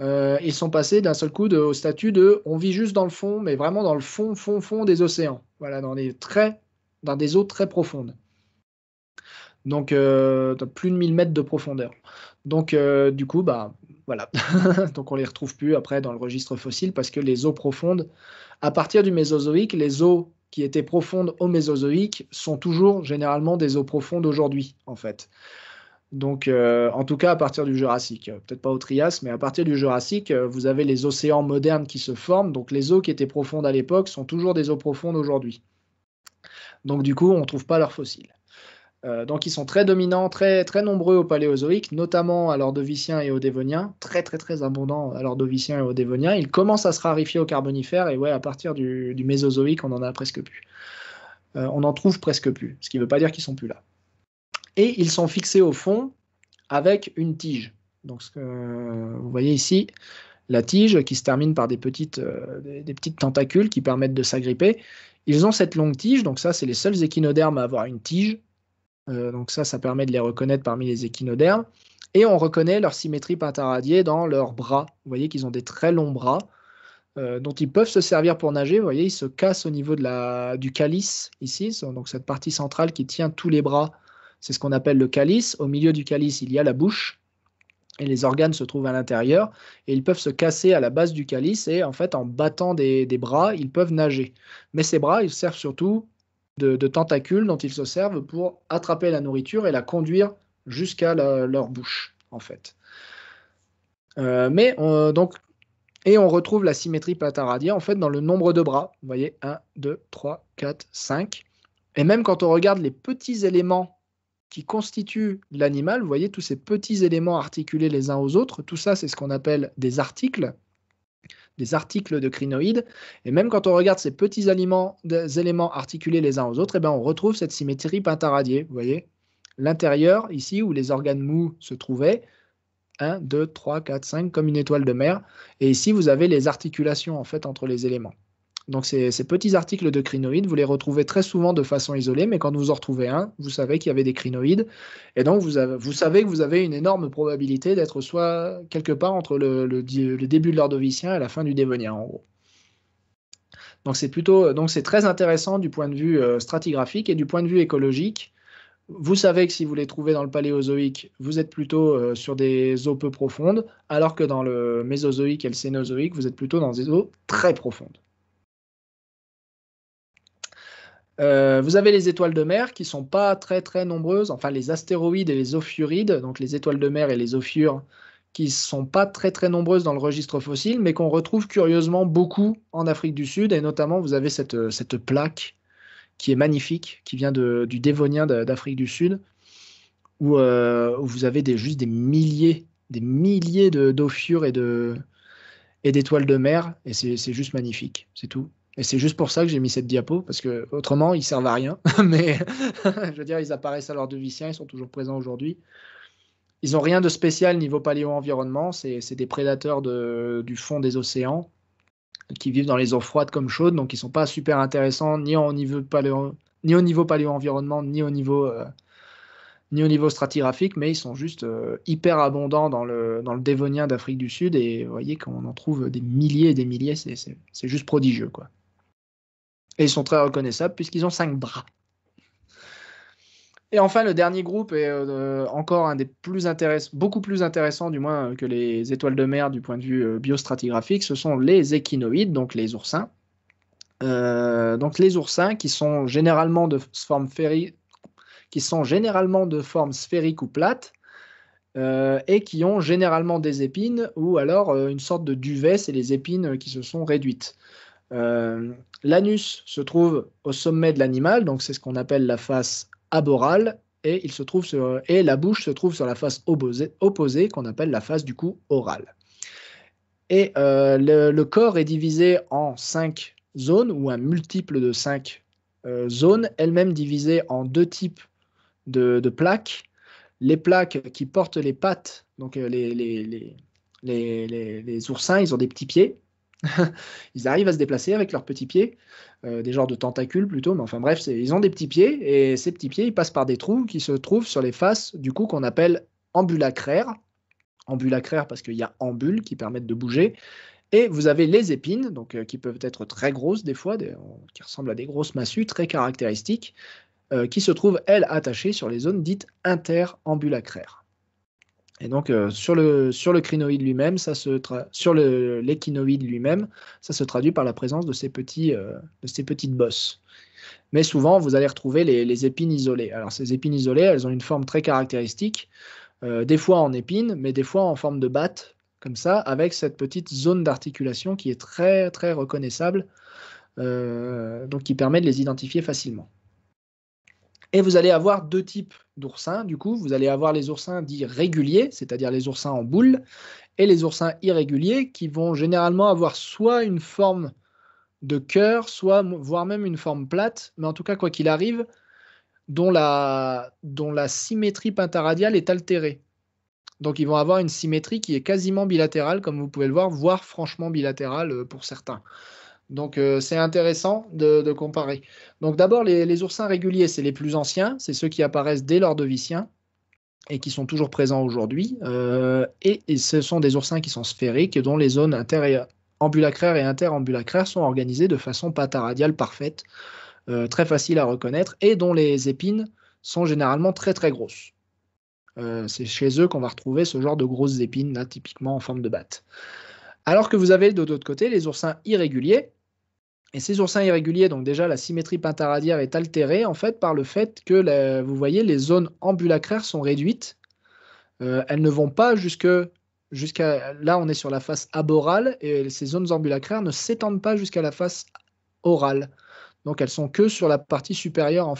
euh, ils sont passés d'un seul coup au statut de on vit juste dans le fond, mais vraiment dans le fond, fond, fond des océans. Voilà, dans des très, dans des eaux très profondes. Donc, euh, plus de 1000 mètres de profondeur. Donc, euh, du coup, bah, voilà. [laughs] Donc, on les retrouve plus après dans le registre fossile parce que les eaux profondes, à partir du Mésozoïque, les eaux qui étaient profondes au Mésozoïque sont toujours généralement des eaux profondes aujourd'hui, en fait. Donc, euh, en tout cas, à partir du Jurassique, peut-être pas au Trias, mais à partir du Jurassique, euh, vous avez les océans modernes qui se forment. Donc, les eaux qui étaient profondes à l'époque sont toujours des eaux profondes aujourd'hui. Donc, du coup, on ne trouve pas leurs fossiles. Euh, donc, ils sont très dominants, très, très nombreux au Paléozoïque, notamment à l'Ordovicien et au Dévonien, très, très, très abondants à l'Ordovicien et au Dévonien. Ils commencent à se rarifier au Carbonifère, et ouais, à partir du, Mésozoïque, on en a presque plus. on en trouve presque plus, ce qui ne veut pas dire qu'ils sont plus là et ils sont fixés au fond avec une tige. Donc, vous voyez ici, la tige qui se termine par des petites, euh, des, petites tentacules qui permettent de s'agripper. Ils ont cette longue tige, donc ça, c'est les seuls échinodermes à avoir une tige. Euh, donc ça, ça permet de les reconnaître parmi les échinodermes. Et on reconnaît leur symétrie pentaradiée dans leurs bras. Vous voyez qu'ils ont des très longs bras euh, dont ils peuvent se servir pour nager. Vous voyez, ils se cassent au niveau de la, du calice, ici, donc cette partie centrale qui tient tous les bras c'est ce qu'on appelle le calice. Au milieu du calice, il y a la bouche et les organes se trouvent à l'intérieur et ils peuvent se casser à la base du calice et en fait en battant des, bras, ils peuvent nager. Mais ces bras, ils servent surtout de, tentacules dont ils se servent pour attraper la nourriture et la conduire jusqu'à leur bouche en fait. Euh, mais donc et on retrouve la symétrie plataradia en fait dans le nombre de bras. Vous voyez 1 2 3 4 5 et même quand on regarde les petits éléments qui constituent l'animal. Vous voyez tous ces petits éléments articulés les uns aux autres. Tout ça, c'est ce qu'on appelle des articles des articles de crinoïdes. Et même quand on regarde ces petits éléments articulés les uns aux autres, eh ben, on retrouve cette symétrie pentaradiée, Vous voyez L'intérieur, ici, où les organes mous se trouvaient, 1, 2, 3, 4, 5, comme une étoile de mer. Et ici, vous avez les articulations en fait entre les éléments. Donc ces, petits articles de crinoïdes, vous les retrouvez très souvent de façon isolée, mais quand vous en retrouvez un, vous savez qu'il y avait des crinoïdes, et donc vous, savez que vous avez une énorme probabilité d'être soit quelque part entre le, début de l'ordovicien et la fin du dévonien, en gros. Donc c'est plutôt, très intéressant du point de vue euh, stratigraphique et du point de vue écologique. Vous savez que si vous les trouvez dans le paléozoïque, vous êtes plutôt euh, sur des eaux peu profondes, alors que dans le mésozoïque et le cénozoïque, vous êtes plutôt dans des eaux très profondes. Euh, vous avez les étoiles de mer qui sont pas très très nombreuses, enfin les astéroïdes et les ophiurides donc les étoiles de mer et les ophures, qui sont pas très très nombreuses dans le registre fossile, mais qu'on retrouve curieusement beaucoup en Afrique du Sud, et notamment vous avez cette, euh, plaque qui est magnifique, qui vient du Dévonien d'Afrique du Sud, euh, où, vous avez des, juste des milliers, des milliers d'ophures et d'étoiles de, et de mer, et c'est juste magnifique, c'est tout. Et c'est juste pour ça que j'ai mis cette diapo, parce que autrement, ils servent à rien. [laughs] Mais [laughs] je veux dire, ils apparaissent à l'ordre de Vicien, ils sont toujours présents aujourd'hui. Ils n'ont rien de spécial niveau paléo-environnement, c'est des prédateurs du fond des océans qui vivent dans les eaux froides comme chaudes, donc ils ne sont pas super intéressants ni, niveau ni au niveau paléo-environnement, ni au niveau euh, ni au niveau stratigraphique, mais ils sont juste euh, hyper abondants dans le, dans le dévonien d'Afrique du Sud. Et vous voyez qu'on en trouve des milliers et des milliers, c'est juste prodigieux. quoi. Et ils sont très reconnaissables puisqu'ils ont cinq bras. Et enfin, le dernier groupe est euh, encore un des plus intéressants, beaucoup plus intéressant du moins que les étoiles de mer du point de vue euh, biostratigraphique, ce sont les échinoïdes, donc les oursins. Euh, donc les oursins qui sont généralement de forme qui sont généralement de forme sphérique ou plate et qui ont généralement des épines ou alors une sorte de duvet, c'est les épines qui se sont réduites. Euh, l'anus se trouve au sommet de l'animal, donc c'est ce qu'on appelle la face aborale, et, il se trouve et la bouche se trouve sur la face opposée, qu'on appelle la face du cou orale. Et euh, le, corps est divisé en cinq zones ou un multiple de cinq euh, zones, elles-mêmes divisées en deux types de, plaques. Les plaques qui portent les pattes, donc les, les, oursins, ils ont des petits pieds. [laughs] ils arrivent à se déplacer avec leurs petits pieds, euh, des genres de tentacules plutôt, mais enfin bref, ils ont des petits pieds et ces petits pieds, ils passent par des trous qui se trouvent sur les faces du coup, qu'on appelle ambulacraires, ambulacraires parce qu'il y a ambules qui permettent de bouger. Et vous avez les épines, donc euh, qui peuvent être très grosses des fois, euh, qui ressemblent à des grosses massues très caractéristiques, qui se trouvent elles attachées sur les zones dites interambulacraires. Et donc euh, sur, le, sur le crinoïde lui-même, ça se sur l'équinoïde lui-même, ça se traduit par la présence de ces, petits, euh, de ces petites bosses. Mais souvent, vous allez retrouver les, épines isolées. Alors ces épines isolées, elles ont une forme très caractéristique, euh, des fois en épines, mais des fois en forme de batte, comme ça, avec cette petite zone d'articulation qui est très très reconnaissable, donc qui permet de les identifier facilement. Et vous allez avoir deux types d'oursins, du coup, vous allez avoir les oursins dits réguliers, c'est-à-dire les oursins en boule, et les oursins irréguliers qui vont généralement avoir soit une forme de cœur, soit voire même une forme plate, mais en tout cas, quoi qu'il arrive, dont la, dont la symétrie pentaradiale est altérée. Donc ils vont avoir une symétrie qui est quasiment bilatérale, comme vous pouvez le voir, voire franchement bilatérale euh, pour certains. Donc euh, c'est intéressant de, comparer. Donc d'abord les, oursins réguliers, c'est les plus anciens, c'est ceux qui apparaissent dès l'ordovicien et qui sont toujours présents aujourd'hui. Euh, et, ce sont des oursins qui sont sphériques, dont les zones ambulacraires et interambulacraires sont organisées de façon pataradiale parfaite, euh, très facile à reconnaître, et dont les épines sont généralement très très grosses. c'est chez eux qu'on va retrouver ce genre de grosses épines, là, typiquement en forme de batte. Alors que vous avez de l'autre côté les oursins irréguliers. Et ces oursins irréguliers, donc déjà la symétrie pentaradière est altérée en fait par le fait que vous voyez les zones ambulacraires sont réduites. Euh, elles ne vont pas jusque jusqu'à là on est sur la face aborale et ces zones ambulacraires ne s'étendent pas jusqu'à la face orale. Donc elles sont que sur la partie supérieure en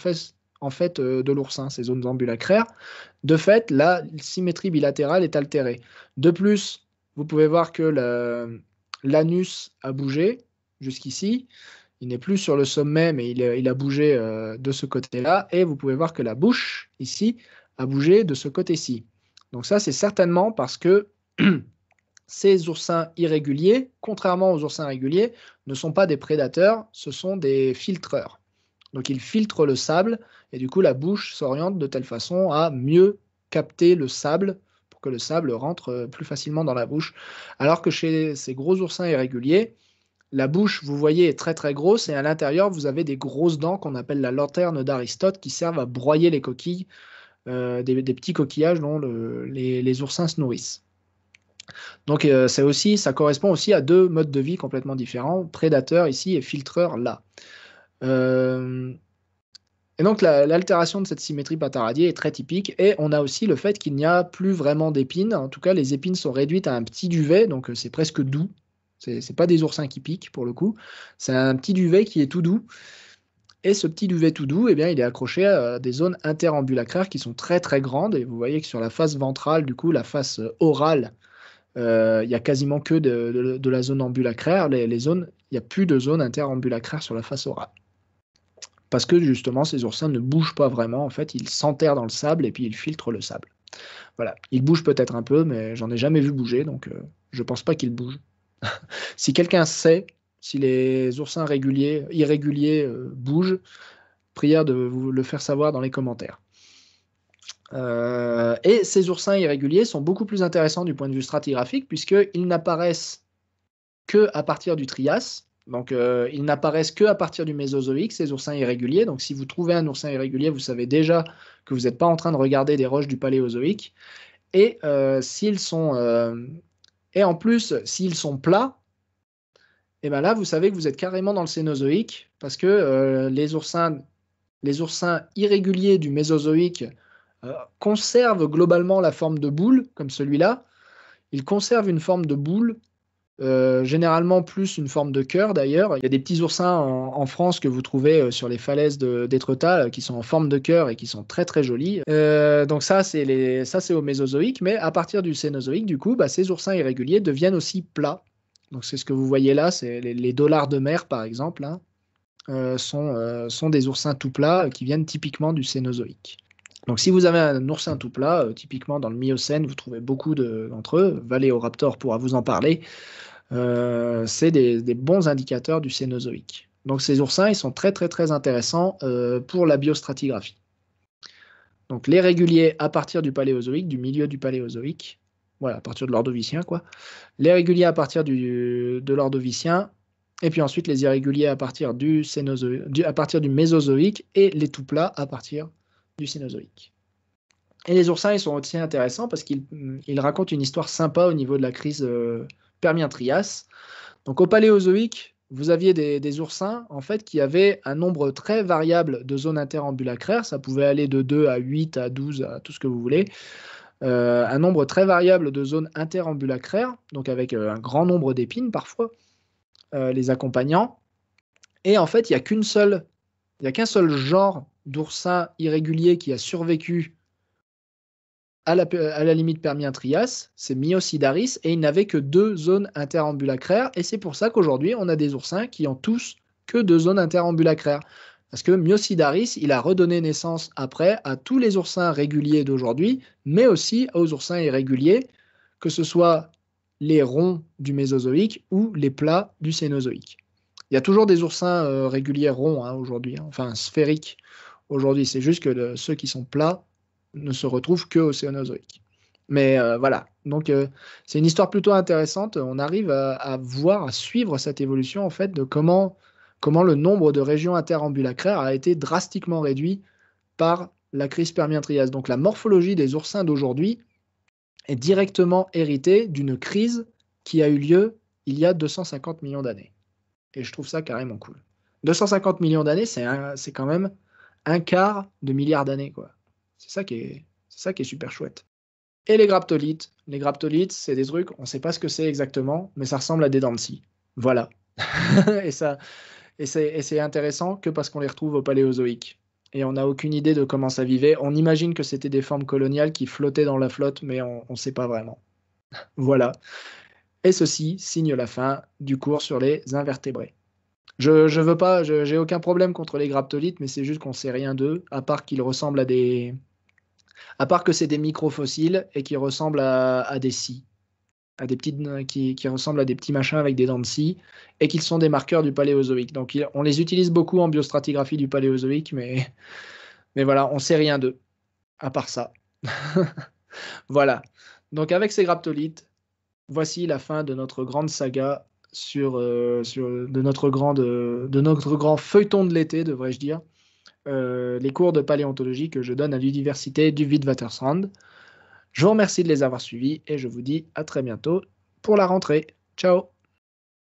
fait, euh, de l'oursin, ces zones ambulacraires. De fait, la symétrie bilatérale est altérée. De plus, vous pouvez voir que l'anus a bougé jusqu'ici. Il n'est plus sur le sommet, mais il, a bougé euh, de ce côté-là. Et vous pouvez voir que la bouche, ici, a bougé de ce côté-ci. Donc ça, c'est certainement parce que [clears throat] ces oursins irréguliers, contrairement aux oursins réguliers, ne sont pas des prédateurs, ce sont des filtreurs. Donc ils filtrent le sable et du coup la bouche s'oriente de telle façon à mieux capter le sable que le sable rentre euh, plus facilement dans la bouche. Alors que chez ces gros oursins irréguliers, la bouche, vous voyez, est très très grosse et à l'intérieur, vous avez des grosses dents qu'on appelle la lanterne d'Aristote qui servent à broyer les coquilles, euh, des, petits coquillages dont les, oursins se nourrissent. Donc euh, c'est aussi, ça correspond aussi à deux modes de vie complètement différents, prédateurs ici et filtreur là. Et donc l'altération de cette symétrie pataradier est très typique. Et on a aussi le fait qu'il n'y a plus vraiment d'épines. En tout cas, les épines sont réduites à un petit duvet, donc euh, c'est presque doux. C'est pas des oursins qui piquent pour le coup. C'est un petit duvet qui est tout doux. Et ce petit duvet tout doux, eh bien, il est accroché à des zones interambulacraires qui sont très très grandes. Et vous voyez que sur la face ventrale, du coup, la face orale, euh, il y n'y a quasiment que de, la zone ambulacraire. Les, zones, il n'y a plus de zone interambulacraire sur la face orale parce que justement ces oursins ne bougent pas vraiment. En fait, ils s'enterrent dans le sable et puis ils filtrent le sable. Voilà, ils bougent peut-être un peu, mais j'en ai jamais vu bouger, donc euh, je pense pas qu'ils bougent. [laughs] si quelqu'un sait si les oursins réguliers, irréguliers euh, bougent, prière de vous le faire savoir dans les commentaires. Euh, et ces oursins irréguliers sont beaucoup plus intéressants du point de vue stratigraphique puisqu'ils n'apparaissent que à partir du Trias, donc, euh, ils n'apparaissent que à partir du Mésozoïque, ces oursins irréguliers. Donc, si vous trouvez un oursin irrégulier, vous savez déjà que vous n'êtes pas en train de regarder des roches du Paléozoïque. Et euh, s'ils sont, euh, et en plus, s'ils sont plats, et eh ben là, vous savez que vous êtes carrément dans le Cénozoïque, parce que les oursins, les oursins irréguliers du Mésozoïque conservent globalement la forme de boule, comme celui-là. Ils conservent une forme de boule euh, généralement plus une forme de cœur d'ailleurs. Il y a des petits oursins en, France que vous trouvez euh, sur les falaises d'Étretat euh, qui sont en forme de cœur et qui sont très très jolis. donc ça c'est ça c'est au Mésozoïque, mais à partir du Cénozoïque du coup, bah, ces oursins irréguliers deviennent aussi plats. Donc c'est ce que vous voyez là, c'est les, dollars de mer par exemple hein, sont, sont des oursins tout plats qui viennent typiquement du Cénozoïque. Donc si vous avez un oursin tout plat, euh, typiquement dans le Miocène, vous trouvez beaucoup d'entre eux. eux, Raptor pourra vous en parler, euh, c'est des, bons indicateurs du Cénozoïque. Donc ces oursins, ils sont très très très intéressants euh, pour la biostratigraphie. Donc les réguliers à partir du paléozoïque, du milieu du paléozoïque, voilà, à partir de l'ordovicien quoi. Les réguliers à partir de l'ordovicien, et puis ensuite les irréguliers à partir du, à partir du mésozoïque et les tout plats à partir du Et les oursins, ils sont aussi intéressants parce qu'ils mm, racontent une histoire sympa au niveau de la crise euh, Permien-Trias. Donc au Paléozoïque, vous aviez des, oursins en fait qui avaient un nombre très variable de zones interambulacraires. Ça pouvait aller de 2 à 8 à 12 à tout ce que vous voulez. Euh, un nombre très variable de zones interambulacraires, donc avec euh, un grand nombre d'épines parfois, les accompagnant. Et en fait, il n'y a qu'une seule il n'y a qu'un seul genre d'oursin irrégulier qui a survécu à la, limite Permien-Trias, c'est Myosidaris, et il n'avait que deux zones interambulacraires, et c'est pour ça qu'aujourd'hui, on a des oursins qui ont tous que deux zones interambulacraires. Parce que Myosidaris, il a redonné naissance après à tous les oursins réguliers d'aujourd'hui, mais aussi aux oursins irréguliers, que ce soit les ronds du Mésozoïque ou les plats du Cénozoïque. Il y a toujours des oursins euh, réguliers ronds hein, aujourd'hui, hein. enfin sphériques aujourd'hui. C'est juste que ceux qui sont plats ne se retrouvent que Mais euh, voilà, donc euh, c'est une histoire plutôt intéressante. On arrive à, voir, à suivre cette évolution en fait de comment, comment le nombre de régions interambulacraires a été drastiquement réduit par la crise Permien-Trias. Donc la morphologie des oursins d'aujourd'hui est directement héritée d'une crise qui a eu lieu il y a 250 millions d'années. Et je trouve ça carrément cool. 250 millions d'années, c'est, c'est quand même un quart de milliard d'années. Quoi. C'est, ça qui est, ça qui est super chouette. Et les graptolites. Les graptolites, c'est des trucs, on ne sait pas ce que c'est exactement, mais ça ressemble à des dents de scie. Voilà. [laughs] et, ça, c'est, et c'est intéressant que parce qu'on les retrouve au Paléozoïque et on n'a aucune idée de comment ça vivait. On imagine que c'était des formes coloniales qui flottaient dans la flotte, mais on ne sait pas vraiment. [laughs] voilà. Et ceci signe la fin du cours sur les invertébrés. Je, je veux pas, j'ai aucun problème contre les graptolites, mais c'est juste qu'on sait rien d'eux, à part qu'ils ressemblent à des. À part que c'est des microfossiles et qu'ils ressemblent à, à des scies. À des petites, qui, qui, ressemblent à des petits machins avec des dents de scie et qu'ils sont des marqueurs du paléozoïque. Donc on les utilise beaucoup en biostratigraphie du paléozoïque, mais, mais voilà, on sait rien d'eux, à part ça. [laughs] voilà. Donc avec ces graptolites, voici la fin de notre grande saga euh, sur, de notre grande de notre grand feuilleton de l'été, devrais-je dire, euh, les cours de paléontologie que je donne à l'université du Witwatersrand. Je vous remercie de les avoir suivis et je vous dis à très bientôt pour la rentrée. Ciao